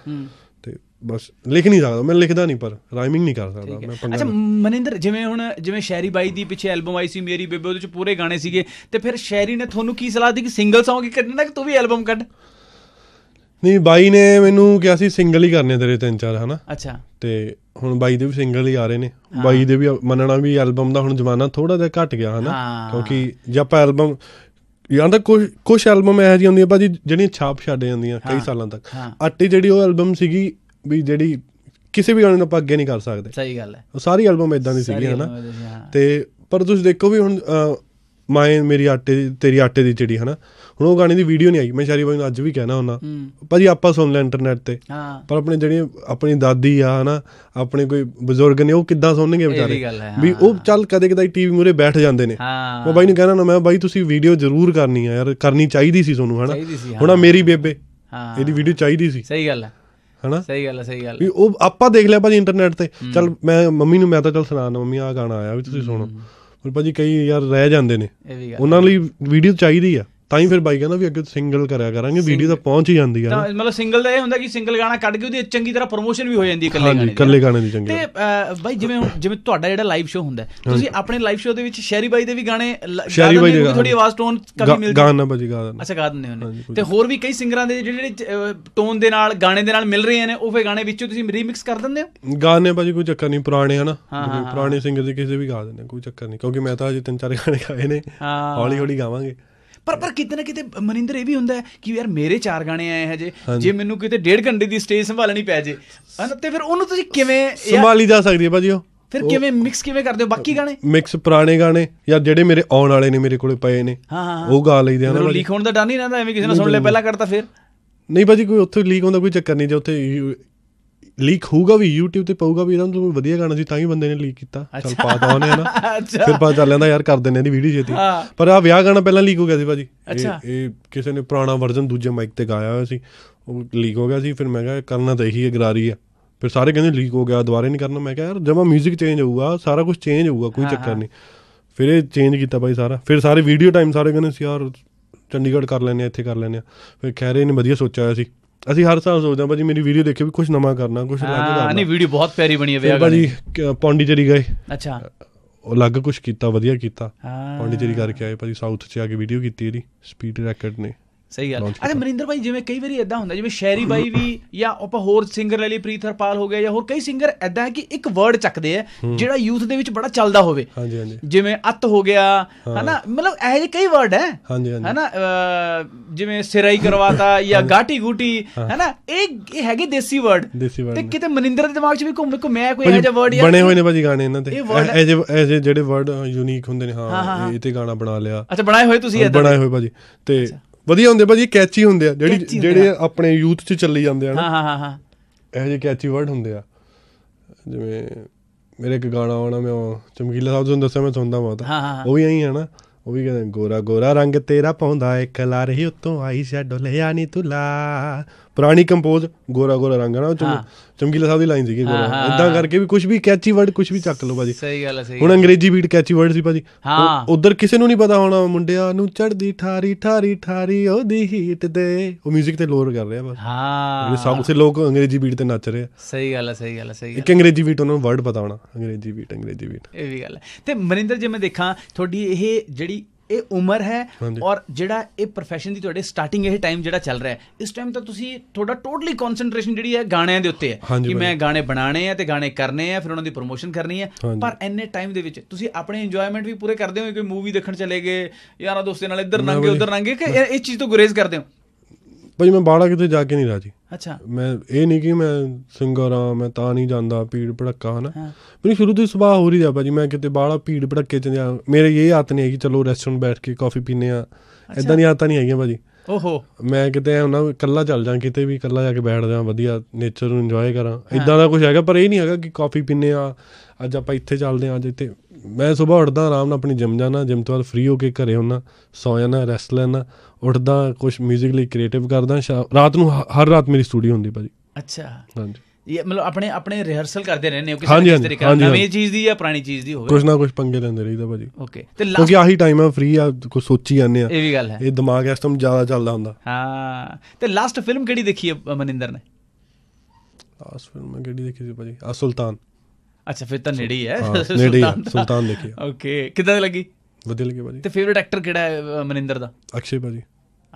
ਬਸ ਲਿਖ ਨਹੀਂ ਸਕਦਾ ਮੈਂ ਲਿਖਦਾ ਨਹੀਂ ਪਰ ਰਾਈਮਿੰਗ ਨਹੀਂ ਕਰ ਸਕਦਾ ਮੈਂ ਪੰਗਾ ਅੱਛਾ ਮਨਿੰਦਰ ਜਿਵੇਂ ਹੁਣ ਜਿਵੇਂ ਸ਼ੈਰੀ ਬਾਈ ਦੀ ਪਿੱਛੇ ਐਲਬਮ ਆਈ ਸੀ ਮੇਰੀ ਬੇਬੇ ਉਹਦੇ ਚ ਪੂਰੇ ਗਾਣੇ ਸੀਗੇ ਤੇ ਫਿਰ ਸ਼ੈਰੀ ਨੇ ਤੁਹਾਨੂੰ ਕੀ ਸਲਾਹ ਦਿੱਤੀ ਕਿ ਸਿੰਗਲ ਸੌਂਗ ਹੀ ਕੱਢਣਾ ਕਿ ਤੂੰ ਵੀ ਐਲਬਮ ਕੱਢ ਨਹੀਂ ਬਾਈ ਨੇ ਮੈਨੂੰ ਕਿਹਾ ਸੀ ਸਿੰਗਲ ਹੀ ਕਰਨੇ ਤੇਰੇ ਤਿੰਨ ਚਾਰ ਹਨਾ ਅੱਛਾ ਤੇ ਹੁਣ ਬਾਈ ਦੇ ਵੀ ਸਿੰਗਲ ਹੀ ਆ ਰਹੇ ਨੇ ਬਾਈ ਦੇ ਵੀ ਮੰਨਣਾ ਵੀ ਐਲਬਮ ਦਾ ਹੁਣ ਜ਼ਮਾਨਾ ਥੋੜਾ ਜਿਹਾ ਘਟ ਗਿਆ ਹਨਾ ਕਿਉਂਕਿ ਜੇ ਆਪਾਂ ਐਲਬਮ ਯਾਂ ਤਾਂ ਕੁਝ ਕੁਝ ਐਲਬਮ ਐ ਜਿਹੀਆਂ ਹੁੰਦੀਆਂ ਭਾਜੀ ਜਿਹੜੀਆਂ ਛਾਪ ਛੱਡ ਜਾਂਦੀਆਂ ਕਈ ਸਾਲਾਂ ਤੱਕ ਆਟੇ ਜਿਹੜੀ ਉਹ ਐਲਬਮ ਸੀਗੀ ਵੀ ਜਿਹੜੀ ਕਿਸੇ ਵੀ ਗਾਣੇ ਨੂੰ ਆਪਾਂ ਅੱਗੇ ਨਹੀਂ ਕਰ ਸਕਦੇ ਸਹੀ ਗੱਲ ਹੈ ਉਹ ਸਾਰੀ ਐਲਬਮ ਇਦਾਂ ਦੀ ਸੀਗੀ ਹਨਾ ਤੇ ਪਰ ਤੁਸੀਂ ਦੇਖੋ ਵੀ ਹੁਣ ਮਾਏ ਮੇਰੀ ਆਟੇ ਤੇਰੀ ਆਟੇ ਦੀ ਚਿੜੀ ਹਨਾ ਹੁਣ ਉਹ ਗਾਣੇ ਦੀ ਵੀਡੀਓ ਨਹੀਂ ਆਈ ਮੈਂ ਸ਼ਾਰੀ ਬਾਈ ਨੂੰ ਅੱਜ ਵੀ ਕਹਿਣਾ ਹੁੰਦਾ ਭਾਜੀ ਆਪਾਂ ਸੁਣ ਲੈ ਇੰਟਰਨੈਟ ਤੇ ਪਰ ਆਪਣੇ ਜਿਹੜੀਆਂ ਆਪਣੀ ਦਾਦੀ ਆ ਹਨਾ ਆਪਣੇ ਕੋਈ ਬਜ਼ੁਰਗ ਨੇ ਉਹ ਕਿੱਦਾਂ ਸੁਣਨਗੇ ਵਿਚਾਰੇ ਵੀ ਉਹ ਚੱਲ ਕਦੇ ਕਦੇ ਟੀਵੀ ਮੂਰੇ ਬੈਠ ਜਾਂਦੇ ਨੇ ਮੈਂ ਬਾਈ ਨੂੰ ਕਹਿਣਾ ਨਾ ਮੈਂ ਬਾਈ ਤੁਸੀਂ ਵੀਡੀਓ ਜ਼ਰੂਰ ਕਰਨੀ ਆ ਯਾਰ ਕਰਨੀ ਚਾਹੀਦੀ ਸੀ ਤੁਹਾਨੂੰ ਹਨਾ ਹੁਣ ਮੇਰੀ ਬੇਬੇ ਇਹਦੀ ਵੀਡੀਓ ਚਾਹੀਦੀ ਸੀ ਸਹੀ ਗੱਲ ਹੈ ਹਨਾ ਸਹੀ ਗੱਲ ਹੈ ਸਹੀ ਗੱਲ ਵੀ ਉਹ ਆਪਾਂ ਦੇਖ ਲਿਆ ਭਾਜੀ ਇੰਟਰਨੈਟ ਤੇ ਚਲ ਮੈਂ ਮੰਮੀ ਨੂੰ ਮੈਂ ਤਾਂ ਚਲ ਸੁਣਾਣਾ ਮੰਮੀ ਆ ਗਾਣਾ ਆਇਆ ਵੀ ਤੁਸੀਂ ਸੁਣੋ ਪਰ ਭਾਜੀ ਕਈ ਯਾਰ ਰਹਿ ਜਾਂਦੇ ਨੇ ਉਹਨਾਂ ਲਈ ਵੀਡੀਓ ਚਾਹੀਦੀ ਆ ਤਾਂ ਹੀ ਫਿਰ ਬਾਈ ਕਹਿੰਦਾ ਵੀ ਅੱਗੇ ਸਿੰਗਲ ਕਰਿਆ ਕਰਾਂਗੇ ਵੀਡੀਓ ਤਾਂ ਪਹੁੰਚ ਹੀ ਜਾਂਦੀ ਆ ਤਾਂ ਮਤਲਬ ਸਿੰਗਲ ਦਾ ਇਹ ਹੁੰਦਾ ਕਿ ਸਿੰਗਲ ਗਾਣਾ ਕੱਢ ਕੇ ਉਹਦੀ ਚੰਗੀ ਤਰ੍ਹਾਂ ਪ੍ਰੋਮੋਸ਼ਨ ਵੀ ਹੋ ਜਾਂਦੀ ਹੈ ਇਕੱਲੇ ਗਾਣੇ ਦੀ ਇਕੱਲੇ ਗਾਣੇ ਦੀ ਚੰਗੀ ਤੇ ਬਾਈ ਜਿਵੇਂ ਜਿਵੇਂ ਤੁਹਾਡਾ ਜਿਹੜਾ ਲਾਈਵ ਸ਼ੋਅ ਹੁੰਦਾ ਤੁਸੀਂ ਆਪਣੇ ਲਾਈਵ ਸ਼ੋਅ ਦੇ ਵਿੱਚ ਸ਼ੈਰੀ ਬਾਈ ਦੇ ਵੀ ਗਾਣੇ ਸ਼ੈਰੀ ਬਾਈ ਦੇ ਥੋੜੀ ਆਵਾਜ਼ ਟੋਨ ਕਦੀ ਮਿਲਦੀ ਗਾਣਾ ਬਜੀ ਗਾ ਅੱਛਾ ਗਾ ਦਿੰਦੇ ਉਹਨੇ ਤੇ ਹੋਰ ਵੀ ਕਈ ਸਿੰਗਰਾਂ ਦੇ ਜਿਹੜੇ ਜਿਹੜੇ ਟੋਨ ਦੇ ਨਾਲ ਗਾਣੇ ਦੇ ਨਾਲ ਮਿਲ ਰਹੇ ਨੇ ਉਹ ਫੇ ਗਾਣੇ ਵਿੱਚੋਂ ਤੁਸੀਂ ਰੀਮਿਕਸ ਕਰ ਦਿੰਦੇ ਹੋ ਗਾਣੇ ਬਾਜੀ ਕੋਈ ਚੱਕਰ ਨਹੀਂ ਪੁਰਾਣੇ ਹਨਾ ਪੁਰਾਣੇ ਸਿੰਗਰ ਦੇ ਕਿਸੇ ਵੀ ਗਾ ਦਿੰਦੇ ਕੋਈ ਚੱਕਰ ਨਹੀਂ ਕਿਉਂਕਿ ਮੈਂ ਤਾਂ ਅਜੇ ਤਿੰਨ ਚਾਰ ਗਾਣੇ ਗਾਏ ਨੇ ਹੌਲੀ ਹੌਲੀ ਗਾਵਾਂਗੇ ਪਰ ਪਰ ਕਿਤੇ ਨਾ ਕਿਤੇ ਮਨਿੰਦਰ ਇਹ ਵੀ ਹੁੰਦਾ ਕਿ ਯਾਰ ਮੇਰੇ ਚਾਰ ਗਾਣੇ ਆਏ ਹਜੇ ਜੇ ਮੈਨੂੰ ਕਿਤੇ ਡੇਢ ਘੰਟੇ ਦੀ ਸਟੇਜ ਸੰਭਾਲਣੀ ਪੈ ਜੇ ਹਨ ਤੇ ਫਿਰ ਉਹਨੂੰ ਤੁਸੀਂ ਕਿਵੇਂ ਸੰਭਾਲੀ ਜਾ ਸਕਦੀ ਹੈ ਭਾਜੀ ਉਹ ਫਿਰ ਕਿਵੇਂ ਮਿਕਸ ਕਿਵੇਂ ਕਰਦੇ ਹੋ ਬਾਕੀ ਗਾਣੇ ਮਿਕਸ ਪੁਰਾਣੇ ਗਾਣੇ ਜਾਂ ਜਿਹੜੇ ਮੇਰੇ ਆਉਣ ਵਾਲੇ ਨੇ ਮੇਰੇ ਕੋਲੇ ਪਏ ਨੇ ਉਹ ਗਾ ਲਈਦੇ ਆ ਨਾ ਲੀਕ ਹੋਣ ਦਾ ਡਰ ਨਹੀਂ ਰਹਿੰਦਾ ਐਵੇਂ ਕਿਸੇ ਨੇ ਸੁਣ ਲੈ ਪਹਿਲਾਂ ਕਰਤਾ ਫਿਰ ਨਹੀਂ ਭਾਜੀ ਕੋਈ ਉੱਥੇ ਲੀਕ ਹੁੰਦਾ ਕੋਈ ਚੱਕਰ ਨਹੀਂ ਜੇ ਉੱਥੇ ਲੀਕ ਹੋਊਗਾ ਵੀ YouTube ਤੇ ਪਾਊਗਾ ਵੀ ਇਹਨਾਂ ਨੂੰ ਵਧੀਆ ਗਾਣਾ ਸੀ ਤਾਂ ਹੀ ਬੰਦੇ ਨੇ ਲੀਕ ਕੀਤਾ ਚਲ ਪਾ ਦੋ ਨੇ ਨਾ ਫਿਰ ਪਾ ਚੱਲ ਲੈਂਦਾ ਯਾਰ ਕਰ ਦਿੰਦੇ ਦੀ ਵੀਡੀਓ ਜੇਤੀ ਪਰ ਆ ਵਿਆਹ ਗਾਣਾ ਪਹਿਲਾਂ ਲੀਕ ਹੋ ਗਿਆ ਸੀ ਭਾਜੀ ਇਹ ਕਿਸੇ ਨੇ ਪੁਰਾਣਾ ਵਰਜ਼ਨ ਦੂਜੇ ਮਾਈਕ ਤੇ ਗਾਇਆ ਹੋਇਆ ਸੀ ਉਹ ਲੀਕ ਹੋ ਗਿਆ ਸੀ ਫਿਰ ਮੈਂ ਕਿਹਾ ਕਰਨਾ ਤਾਂ ਇਹੀ ਹੈ ਗਰਾਰੀ ਆ ਫਿਰ ਸਾਰੇ ਕਹਿੰਦੇ ਲੀਕ ਹੋ ਗਿਆ ਦੁਬਾਰੇ ਨਹੀਂ ਕਰਨਾ ਮੈਂ ਕਿਹਾ ਯਾਰ ਜਮਾ 뮤직 ਚੇਂਜ ਹੋਊਗਾ ਸਾਰਾ ਕੁਝ ਚੇਂਜ ਹੋਊਗਾ ਕੋਈ ਚੱਕਰ ਨਹੀਂ ਫਿਰ ਇਹ ਚੇਂਜ ਕੀਤਾ ਭਾਈ ਸਾਰਾ ਫਿਰ ਸਾਰੇ ਵੀਡੀਓ ਟਾਈਮ ਸਾਰੇ ਕਹਿੰਦੇ ਸੀ ਯਾਰ ਚੰਡੀਗੜ੍ਹ ਕਰ ਲੈਨੇ ਆ ਇੱਥੇ ਕਰ ਲੈਨੇ ਆ ਫਿਰ ਖੈਰੇ ਨੇ ਵਧੀਆ ਸੋਚਿਆ ਸੀ ਅਸੀਂ ਹਰ ਸਾਲ ਸੋਚਦੇ ਹਾਂ ਭਾਜੀ ਮੇਰੀ ਵੀਡੀਓ ਦੇਖੇ ਵੀ ਕੁਝ ਨਵਾਂ ਕਰਨਾ ਕੁਝ ਅਲੱਗ ਕਰਨਾ ਨਹੀਂ ਵੀਡੀਓ ਬਹੁਤ ਪਿਆਰੀ ਬਣੀ ਹੈ ਵੇਖ ਭਾਜੀ ਪੌਂਡੀਚੇਰੀ ਗਏ ਅੱਛਾ ਅਲੱਗ ਕੁਝ ਕੀਤਾ ਵਧੀਆ ਕੀਤਾ ਪੌਂਡੀਚੇਰੀ ਕਰਕੇ ਆਏ ਭਾਜੀ ਸਾਊਥ 'ਚ ਆ ਕੇ ਵੀਡੀਓ ਕੀਤੀ ਇਹਦੀ ਸਪੀਡ ਰੈਕਟ ਨੇ ਸਹੀ ਗੱਲ ਅਰੇ ਮਨਿੰਦਰ ਭਾਈ ਜਿਵੇਂ ਕਈ ਵਾਰੀ ਇਦਾਂ ਹੁੰਦਾ ਜਿਵੇਂ ਸ਼ੈਰੀ ਬਾਈ ਵੀ ਜਾਂ ਆਪਾਂ ਹੋਰ ਸਿੰਗਰ ਲੈ ਲਈ ਪ੍ਰੀਥਰਪਾਲ ਹੋ ਗਿਆ ਜਾਂ ਹੋਰ ਕਈ ਸਿੰਗਰ ਇਦਾਂ ਹੈ ਕਿ ਇੱਕ ਵਰਡ ਚੱਕਦੇ ਆ ਜਿਹੜਾ ਯੂਥ ਦੇ ਵਿੱਚ ਬੜਾ ਚੱਲਦਾ ਹੋਵੇ ਹਾਂਜੀ ਹਾਂਜੀ ਜਿਵੇਂ ਅੱਤ ਹੋ ਗਿਆ ਹਨਾ ਮਤਲਬ ਇਹ ਜਿਹੇ ਕਈ ਵਰਡ ਹੈ ਹਾਂਜੀ ਹਾਂਜੀ ਹਨਾ ਜਿਵੇਂ ਸਿਰਾਈ ਕਰਵਾਤਾ ਜਾਂ ਗਾਟੀ ਗੂਟੀ ਹਨਾ ਇਹ ਇਹ ਹੈਗੇ ਦੇਸੀ ਵਰਡ ਤੇ ਕਿਤੇ ਮਨਿੰਦਰ ਦੇ ਦਿਮਾਗ 'ਚ ਵੀ ਕੋਈ ਕੋ ਮੈਂ ਕੋਈ ਇਹੋ ਜਿਹਾ ਵਰਡ ਬਣੇ ਹੋਏ ਨੇ ਭਾਜੀ ਗਾਣੇ ਇਹਨਾਂ ਤੇ ਇਹ ਜਿਹੇ ਜਿਹੜੇ ਵਰਡ ਯੂਨੀਕ ਹੁੰਦੇ ਨੇ ਹਾਂ ਇਹ ਤੇ ਗਾਣਾ ਬਣਾ ਲਿਆ ਅੱਛਾ ਬਣਾਏ ਹੋਏ ਤੁਸੀਂ ਇਹ ਬਣਾਏ ਹੋਏ ਭਾਜੀ ਤੇ ਵਧੀਆ ਹੁੰਦੇ ਭਾਜੀ ਕੈਚੀ ਹੁੰਦੇ ਆ ਜਿਹੜੀ ਜਿਹੜੇ ਆਪਣੇ ਯੂਥ 'ਚ ਚੱਲੀ ਜਾਂਦੇ ਆ ਹਾਂ ਹਾਂ ਹਾਂ ਇਹ ਜਿਹੇ ਕੈਚੀ ਵਰਡ ਹੁੰਦੇ ਆ ਜਿਵੇਂ ਮੇਰੇ ਇੱਕ ਗਾਣਾ ਆਉਣਾ ਮੈਂ ਚਮਕੀਲਾ ਸਾਹਿਬ ਤੋਂ ਦੱਸਿਆ ਮੈਂ ਸੁਣਦਾ ਬਹੁਤ ਉਹ ਵੀ ਐਂ ਹੈ ਨਾ ਉਹ ਵੀ ਕਹਿੰਦੇ ਗੋਰਾ ਗੋਰਾ ਰੰਗ ਤੇਰਾ ਪਾਉਂਦਾ ਇੱਕ ਲਾਰੇ ਰਹੀ ਉਤੋਂ ਆਈ ਸ਼ੈਡੋ ਲਿਆ ਨਹੀਂ ਤੁਲਾ ਪੁਰਾਣੀ ਕੰਪੋਜ਼ ਗੋਰਾ ਗੋਰਾ ਰੰਗ ਨਾ ਚਮਕੀਲਾ ਸਾਹਿਬ ਦੀ ਲਾਈਨ ਸੀਗੀ ਗੋਰਾ ਇਦਾਂ ਕਰਕੇ ਵੀ ਕੁਝ ਵੀ ਕੈਚੀ ਵਰਡ ਕੁਝ ਵੀ ਚੱਕ ਲਓ ਭਾਜੀ ਸਹੀ ਗੱਲ ਹੈ ਸਹੀ ਹੁਣ ਅੰਗਰੇਜ਼ੀ ਬੀਟ ਕੈਚੀ ਵਰਡ ਸੀ ਭਾਜੀ ਹਾਂ ਉਧਰ ਕਿਸੇ ਨੂੰ ਨਹੀਂ ਪਤਾ ਹੋਣਾ ਮੁੰਡਿਆਂ ਨੂੰ ਚੜਦੀ ਠਾਰੀ ਠਾਰੀ ਠਾਰੀ ਉਹਦੀ ਹੀਟ ਦੇ ਉਹ 뮤직 ਤੇ ਲੋਰ ਕਰ ਰਿਹਾ ਬਸ ਹਾਂ ਇਹ ਸਾਊਥ ਉਸੇ ਲੋਕ ਅੰਗਰੇਜ਼ੀ ਬੀਟ ਤੇ ਨੱਚ ਰਹੇ ਆ ਸਹੀ ਗੱਲ ਹੈ ਸਹੀ ਗੱਲ ਹੈ ਸਹੀ ਇੱਕ ਅੰਗਰੇਜ਼ੀ ਬੀਟ ਉਹਨਾਂ ਨੂੰ ਵਰਡ ਪਤਾ ਹੋਣਾ ਅੰਗਰੇਜ਼ੀ ਬੀਟ ਅੰਗਰੇਜ਼ੀ ਬੀਟ ਇਹ ਵੀ ਗੱਲ ਹੈ ਤੇ ਮਨਿੰਦਰ ਜੀ ਮੈਂ ਦੇਖਾਂ ਤੁਹਾਡੀ ਇਹ ਜਿਹੜੀ ਇਹ ਉਮਰ ਹੈ ਔਰ ਜਿਹੜਾ ਇਹ profession ਦੀ ਤੁਹਾਡੇ ਸਟਾਰਟਿੰਗ ਇਹ ਟਾਈਮ ਜਿਹੜਾ ਚੱਲ ਰਿਹਾ ਹੈ ਇਸ ਟਾਈਮ ਤਾਂ ਤੁਸੀਂ ਤੁਹਾਡਾ ਟੋਟਲੀ ਕਨਸੈਂਟ੍ਰੇਸ਼ਨ ਜਿਹੜੀ ਹੈ ਗਾਣਿਆਂ ਦੇ ਉੱਤੇ ਹੈ ਕਿ ਮੈਂ ਗਾਣੇ ਬਣਾਣੇ ਆ ਤੇ ਗਾਣੇ ਕਰਨੇ ਆ ਫਿਰ ਉਹਨਾਂ ਦੀ ਪ੍ਰੋਮੋਸ਼ਨ ਕਰਨੀ ਹੈ ਪਰ ਐਨੇ ਟਾਈਮ ਦੇ ਵਿੱਚ ਤੁਸੀਂ ਆਪਣੇ ਇੰਜੋਇਮੈਂਟ ਵੀ ਪੂਰੇ ਕਰਦੇ ਹੋ ਕੋਈ ਮੂਵੀ ਦੇਖਣ ਚਲੇ ਗਏ ਯਾਰਾ ਦੋਸਤਾਂ ਨਾਲ ਇੱਧਰ ਨੰਗੇ ਉੱਧਰ ਨੰਗੇ ਕਿ ਇਹ ਚੀਜ਼ ਤੋਂ ਗੁਰੇਜ਼ ਕਰਦੇ ਹੋ ਭਾਈ ਮੈਂ ਬਾੜਾ ਕਿਤੇ ਜਾ ਕੇ ਨਹੀਂ ਰਾਜੀ ਅੱਛਾ ਮੈਂ ਇਹ ਨਹੀਂ ਕਿ ਮੈਂ ਸਿੰਗਰ ਆ ਮੈਂ ਤਾਂ ਨਹੀਂ ਜਾਂਦਾ ਭੀੜ ਭੜੱਕਾ ਹਨਾ ਮੇਰੀ ਸ਼ੁਰੂ ਤੋਂ ਹੀ ਸੁਭਾਅ ਹੋ ਰਹੀ ਆ ਭਾਜੀ ਮੈਂ ਕਿਤੇ ਬਾਹਲਾ ਭੀੜ ਭੜੱਕੇ ਚ ਜਾ ਮੇਰੇ ਇਹ ਆਤ ਨਹੀਂ ਹੈ ਕਿ ਚਲੋ ਰੈਸਟੋਰੈਂਟ ਬੈਠ ਕੇ ਕਾਫੀ ਪੀਨੇ ਆ ਇਦਾਂ ਦੀਆਂ ਆਤਾਂ ਨਹੀਂ ਹੈਗੀਆਂ ਭਾਜੀ ਓਹੋ ਮੈਂ ਕਿਤੇ ਹੁਣ ਇਕੱਲਾ ਚੱਲ ਜਾਂ ਕਿਤੇ ਵੀ ਇਕੱਲਾ ਜਾ ਕੇ ਬੈਠ ਜਾ ਵਧੀਆ ਨੇਚਰ ਨੂੰ ਇੰਜੋਏ ਕਰਾਂ ਇਦਾਂ ਦਾ ਕੁਝ ਹੈਗਾ ਪਰ ਇਹ ਨਹੀਂ ਹੈਗਾ ਕਿ ਕਾਫੀ ਪੀਨੇ ਆ ਅੱਜ ਆਪਾਂ ਇੱਥੇ ਚੱਲਦੇ ਆ ਅੱਜ ਇੱਥੇ ਮੈਂ ਸਵੇਰ ਉੱਠਦਾ ਆਰਾਮ ਨਾਲ ਆਪਣੀ ਜਿਮ ਜਾਣਾ ਜਿਮ ਤੋਂ ਬਾਅਦ ਫ੍ਰੀ ਹੋ ਕੇ ਘਰੇ ਹੁੰਨਾ ਸੌ ਜਾਣਾ ਰੈਸਟ ਲੈਣਾ ਉੱਠਦਾ ਕੁਝ 뮤직 ਲਈ ਕ੍ਰੀਏਟਿਵ ਕਰਦਾ ਰਾਤ ਨੂੰ ਹਰ ਰਾਤ ਮੇਰੀ ਸਟੂਡੀਓ ਹੁੰਦੀ ਭਾਜੀ ਅੱਛਾ ਹਾਂਜੀ ਇਹ ਮਤਲਬ ਆਪਣੇ ਆਪਣੇ ਰਿਹਰਸਲ ਕਰਦੇ ਰਹਿੰਦੇ ਹੋ ਕਿਸੇ ਨਾ ਤਰੀਕੇ ਨਾਲ ਨਵੀਂ ਚੀਜ਼ ਦੀ ਜਾਂ ਪੁਰਾਣੀ ਚੀਜ਼ ਦੀ ਹੋਵੇ ਕੁਝ ਨਾ ਕੁਝ ਪੰਗੇ ਲੈਂਦੇ ਰਹੀਦਾ ਭਾਜੀ ਓਕੇ ਤੇ ਕਿਉਂਕਿ ਆਹੀ ਟਾਈਮ ਆ ਫ੍ਰੀ ਆ ਕੁਝ ਸੋਚੀ ਜਾਂਦੇ ਆ ਇਹ ਵੀ ਗੱਲ ਹੈ ਇਹ ਦਿਮਾਗ ਇਸ ਟਾਈਮ ਜ਼ਿਆਦਾ ਚੱਲਦਾ ਹੁੰਦਾ ਹਾਂ ਤੇ ਲਾਸਟ ਫਿਲਮ ਕਿਹੜੀ ਦੇਖੀ ਹੈ ਮਨਿੰਦਰ ਨੇ ਲਾਸਟ ਫਿਲਮ ਮੈਂ ਕਿਹੜੀ ਦੇਖੀ ਸੀ ਭਾਜੀ ਆ ਸੁਲਤਾਨ ਅੱਛਾ ਫਿਰ ਤਾਂ ਨੇੜੀ ਹੈ ਸੁਲਤਾਨ ਸੁਲਤਾਨ ਦੇਖੀ ਓਕੇ ਕਿਦਾਂ ਲੱਗੀ ਵਧੀਆ ਲੱਗੀ ਭਾਜੀ ਤੇ ਫੇਵਰਿਟ ਐਕਟਰ ਕਿਹੜਾ ਹੈ ਮਨਿੰਦਰ ਦਾ ਅਕਸ਼ੇ ਭਾਜੀ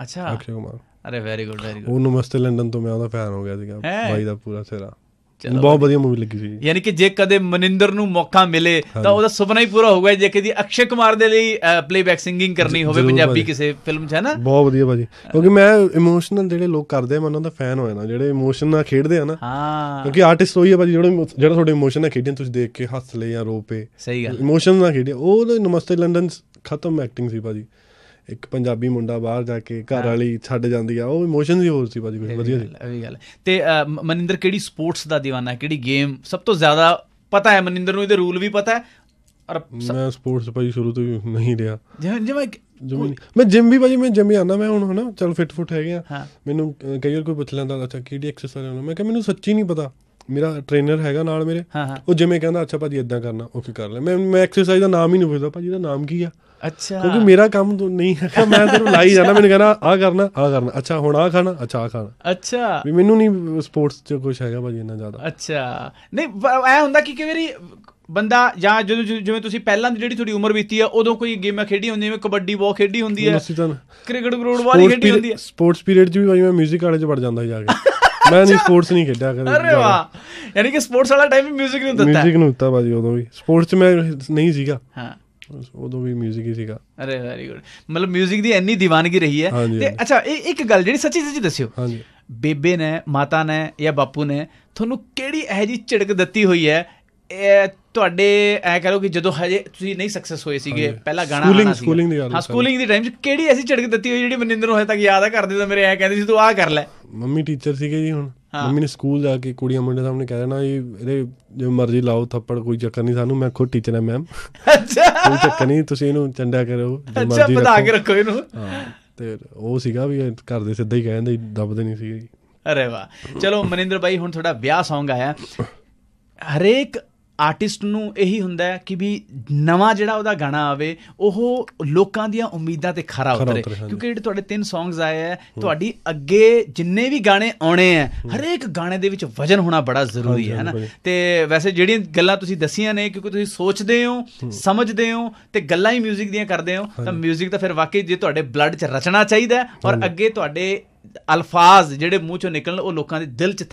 ਅੱਛਾ ਅਕਸ਼ੇ ਕੁਮਾਰ ਅਰੇ ਵੈਰੀ ਗੁੱਡ ਵੈਰੀ ਗੁੱਡ ਉਹਨੂੰ ਮਸਤ ਲੰਡਨ ਤੋਂ ਮੈਂ ਉਹਦਾ ਫੈਨ ਹੋ ਗਿਆ ਸੀਗਾ ਬਾਈ ਦਾ ਪੂਰਾ ਸਿਰਾ ਬਹੁਤ ਵਧੀਆ ਮੂਵੀ ਲੱਗੀ ਸੀ ਯਾਨੀ ਕਿ ਜੇ ਕਦੇ ਮਨਿੰਦਰ ਨੂੰ ਮੌਕਾ ਮਿਲੇ ਤਾਂ ਉਹਦਾ ਸੁਪਨਾ ਹੀ ਪੂਰਾ ਹੋਊਗਾ ਜੇ ਕਿ ਦੀ ਅਕਸ਼ੇ ਕੁਮਾਰ ਦੇ ਲਈ ਪਲੇਬੈਕ ਸਿੰਗਿੰਗ ਕਰਨੀ ਹੋਵੇ ਪੰਜਾਬੀ ਕਿਸੇ ਫਿਲਮ 'ਚ ਹੈ ਨਾ ਬਹੁਤ ਵਧੀਆ ਭਾਜੀ ਕਿਉਂਕਿ ਮੈਂ ਇਮੋਸ਼ਨਲ ਜਿਹੜੇ ਲੋਕ ਕਰਦੇ ਆ ਮੈਂ ਉਹਨਾਂ ਦਾ ਫੈਨ ਹੋ ਨਾ ਜਿਹੜੇ ਇਮੋਸ਼ਨ ਨਾਲ ਖੇਡਦੇ ਆ ਨਾ ਹਾਂ ਕਿਉਂਕਿ ਆਰਟਿਸਟ ਹੋਈ ਹੈ ਭਾਜੀ ਜਿਹੜਾ ਜਿਹੜਾ ਤੁਹਾਡੇ ਇਮੋਸ਼ਨ ਨਾਲ ਖੇਡਦੇ ਤੁਸੀਂ ਦੇਖ ਕੇ ਹੱਸ ਲੈ ਜਾਂ ਰੋ ਪੇ ਸਹੀ ਗੱਲ ਇਮੋਸ਼ਨ ਨਾਲ ਖੇਡਦੇ ਉਹ ਨਮਸਤੇ ਲੰਡਨ ਖਤਮ ਐਕਟਿੰਗ ਸੀ ਭਾਜੀ ਇੱਕ ਪੰਜਾਬੀ ਮੁੰਡਾ ਬਾਹਰ ਜਾ ਕੇ ਘਰ ਵਾਲੀ ਛੱਡ ਜਾਂਦੀ ਆ ਉਹ ਇਮੋਸ਼ਨਸ ਹੀ ਹੋਰ ਸੀ ਭਾਜੀ ਕੁਝ ਵਧੀਆ ਸੀ ਇਹ ਗੱਲ ਤੇ ਮਨਿੰਦਰ ਕਿਹੜੀ ਸਪੋਰਟਸ ਦਾ دیਵਾਨਾ ਹੈ ਕਿਹੜੀ ਗੇਮ ਸਭ ਤੋਂ ਜ਼ਿਆਦਾ ਪਤਾ ਹੈ ਮਨਿੰਦਰ ਨੂੰ ਇਹਦੇ ਰੂਲ ਵੀ ਪਤਾ ਹੈ ਔਰ ਮੈਂ ਸਪੋਰਟਸ ਭਾਈ ਸ਼ੁਰੂ ਤੋਂ ਹੀ ਨਹੀਂ ਰਿਹਾ ਜਿਵੇਂ ਜਿਵੇਂ ਮੈਂ ਜਿਮ ਵੀ ਭਾਜੀ ਮੈਂ ਜਿਮ ਆਣਾ ਮੈਂ ਹੁਣ ਹਨਾ ਚਲ ਫਿੱਟ ਫੁੱਟ ਹੈਗੇ ਆ ਮੈਨੂੰ ਕਈ ਵਾਰ ਕੋਈ ਪੁੱਛ ਲੈਂਦਾ ਅੱਛਾ ਕਿਹੜੀ ਐਕਸਰਸਾਈਜ਼ ਆਉਣਾ ਮੈਂ ਕਿਹਾ ਮੈਨੂੰ ਸੱਚੀ ਨਹੀਂ ਪਤਾ ਮੇਰਾ ਟ੍ਰੇਨਰ ਹੈਗਾ ਨਾਲ ਮੇਰੇ ਉਹ ਜਿਵੇਂ ਕਹਿੰਦਾ ਅੱਛਾ ਭਾਜੀ ਇਦਾਂ ਕਰਨਾ ਉਹ ਕੀ ਕਰ ਲੈ ਮੈਂ ਮੈਂ ਐਕਸਰਸਾਈਜ਼ ਦਾ ਨਾਮ ਹੀ ਨਹੀਂ ਪੁੱਛਦਾ ਭਾਜੀ ਦਾ ਨਾਮ ਕੀ ਆ ਅੱਛਾ ਕਿਉਂਕਿ ਮੇਰਾ ਕੰਮ ਨਹੀਂ ਹੈਗਾ ਮੈਂ ਤੈਨੂੰ ਲਾਈ ਜਾਣਾ ਮੈਨੂੰ ਕਹਿੰਦਾ ਆ ਕਰਨਾ ਆ ਕਰਨਾ ਅੱਛਾ ਹੁਣ ਆ ਖਾਣਾ ਅੱਛਾ ਆ ਖਾਣਾ ਅੱਛਾ ਵੀ ਮੈਨੂੰ ਨਹੀਂ ਸਪੋਰਟਸ 'ਚ ਕੁਝ ਹੈਗਾ ਭਾਜੀ ਇੰਨਾ ਜ਼ਿਆਦਾ ਅੱਛਾ ਨਹੀਂ ਐ ਹੁੰਦਾ ਕਿ ਕਿ ਮੇਰੀ ਬੰਦਾ ਜਾਂ ਜਦੋਂ ਜਿਵੇਂ ਤੁਸੀਂ ਪਹਿਲਾਂ ਦੀ ਜਿਹੜੀ ਤੁਹਾਡੀ ਉਮਰ ਬੀਤੀ ਆ ਉਦੋਂ ਕੋਈ ਗੇਮਾਂ ਖੇਡੀ ਹੁੰਦੀ ਜਿਵੇਂ ਕਬੱਡੀ ਬਹੁਤ ਖੇਡੀ ਹੁੰਦੀ ਆ ਕ੍ਰਿਕਟ ਗਰਾਊਂਡ ਵਾਲੀ ਖੇਡੀ ਹੁੰਦੀ ਆ ਸਪੋਰਟਸ ਪੀਰੀਅਡ 'ਚ ਵੀ ਭਾਜੀ ਮੈਂ 뮤직 ਵਾਲੇ 'ਚ ਵੜ ਜਾਂਦਾ ਜਾ ਕੇ ਮੈਂ ਨਹੀਂ ਸਪੋਰਟਸ ਨਹੀਂ ਖੇਡਿਆ ਕਦੇ ਅਰੇ ਵਾਹ ਯਾਨੀ ਕਿ ਸਪੋਰਟਸ ਵਾਲਾ ਟਾਈਮ ਵੀ 뮤직 ਨੂੰ ਦਿੱਤਾ 뮤직 ਨਹੀਂ ਹੁੰਦਾ ਭਾਜੀ ਉਦੋਂ ਵੀ ਸਪੋਰਟਸ 'ਚ ਮੈਂ ਨਹੀਂ ਸੀਗਾ ਹਾਂ ਉਦੋਂ ਵੀ 뮤직 ਹੀ ਸੀਗਾ ਅਰੇ ਵੈਰੀ ਗੁੱਡ ਮਤਲਬ 뮤직 ਦੀ ਇੰਨੀ دیਵਾਨਗੀ ਰਹੀ ਹੈ ਤੇ ਅੱਛਾ ਇਹ ਇੱਕ ਗੱਲ ਜਿਹੜੀ ਸੱਚੀ ਸੱਚੀ ਦੱਸਿਓ ਹਾਂਜੀ ਬੇਬੇ ਨੇ ਮਾਤਾ ਨੇ ਜਾਂ ਬਾਪੂ ਨੇ ਤੁਹਾਨੂੰ ਕਿਹੜੀ ਇਹ ਜੀ ਝਿੜਕ ਦਿੱਤੀ ਹੋਈ ਹੈ ਤੁਹਾਡੇ ਐ ਕਹ ਲੋ ਕਿ ਜਦੋਂ ਹਜੇ ਤੁਸੀਂ ਨਹੀਂ ਸਕਸੈਸ ਹੋਏ ਸੀਗੇ ਪਹਿਲਾ ਗਾਣਾ ਸਕੂਲਿੰਗ ਸਕੂਲਿੰਗ ਦੀ ਹਾਂ ਸਕੂਲਿੰਗ ਦੀ ਟਾਈਮ 'ਚ ਕਿਹੜੀ ਐਸੀ ਝੜਕ ਦਿੱਤੀ ਹੋਈ ਜਿਹੜੀ ਮਨਿੰਦਰ ਨੂੰ ਹਜੇ ਤੱਕ ਯਾਦ ਆ ਕਰਦੇ ਤਾਂ ਮੇਰੇ ਐ ਕਹਿੰਦੇ ਸੀ ਤੂੰ ਆਹ ਕਰ ਲੈ ਮੰਮੀ ਟੀਚਰ ਸੀਗੇ ਜੀ ਹੁਣ ਮੰਮੀ ਨੇ ਸਕੂਲ ਜਾ ਕੇ ਕੁੜੀਆਂ ਮੁੰਡੇ ਸਾਹਮਣੇ ਕਹਿ ਦੇਣਾ ਜੀ ਇਹਦੇ ਜੋ ਮਰਜ਼ੀ ਲਾਓ ਥੱਪੜ ਕੋਈ ਚੱਕਰ ਨਹੀਂ ਸਾਨੂੰ ਮੈਂ ਖੁਦ ਟੀਚਰ ਹਾਂ ਮੈਮ ਅੱਛਾ ਕੋਈ ਚੱਕਰ ਨਹੀਂ ਤੁਸੀਂ ਇਹਨੂੰ ਚੰਡਾ ਕਰੋ ਜੋ ਮਰਜ਼ੀ ਅੱਛਾ ਵਧਾ ਕੇ ਰੱਖੋ ਇਹਨੂੰ ਹਾਂ ਤੇ ਉਹ ਸੀਗਾ ਵੀ ਕਰਦੇ ਸਿੱਧਾ ਹੀ ਕਹਿੰਦੇ ਦਬਦੇ ਨਹੀਂ ਸੀਗੇ ਅਰੇ ਵਾਹ ਚਲੋ ਮਨਿੰਦਰ ਬਾਈ ਹੁਣ ਤੁਹਾਡਾ ਵਿਆਹ Song ਆਇਆ ਹਰੇਕ ਆਰਟਿਸਟ ਨੂੰ ਇਹੀ ਹੁੰਦਾ ਕਿ ਵੀ ਨਵਾਂ ਜਿਹੜਾ ਉਹਦਾ ਗਾਣਾ ਆਵੇ ਉਹ ਲੋਕਾਂ ਦੀਆਂ ਉਮੀਦਾਂ ਤੇ ਖਰਾ ਉਤਰੇ ਕਿਉਂਕਿ ਜਿਹੜੇ ਤੁਹਾਡੇ ਤਿੰਨ ਸੌਂਗਸ ਆਏ ਆ ਤੁਹਾਡੀ ਅੱਗੇ ਜਿੰਨੇ ਵੀ ਗਾਣੇ ਆਉਣੇ ਆ ਹਰੇਕ ਗਾਣੇ ਦੇ ਵਿੱਚ ਵਜਨ ਹੋਣਾ ਬੜਾ ਜ਼ਰੂਰੀ ਹੈ ਨਾ ਤੇ ਵੈਸੇ ਜਿਹੜੀਆਂ ਗੱਲਾਂ ਤੁਸੀਂ ਦਸੀਆਂ ਨੇ ਕਿਉਂਕਿ ਤੁਸੀਂ ਸੋਚਦੇ ਹੋ ਸਮਝਦੇ ਹੋ ਤੇ ਗੱਲਾਂ ਹੀ 뮤직 ਦੀਆਂ ਕਰਦੇ ਹੋ ਤਾਂ 뮤직 ਤਾਂ ਫਿਰ ਵਾਕਈ ਜੇ ਤੁਹਾਡੇ ਬਲੱਡ 'ਚ ਰਚਣਾ ਚਾਹੀਦਾ ਔਰ ਅੱਗੇ ਤੁਹਾਡੇ ਅਲਫਾਜ਼ ਜਿਹੜੇ ਮੂੰਹ ਚੋਂ ਨਿਕਲਣ ਉਹ ਲੋਕਾਂ ਦੇ ਦਿਲ 'ਚ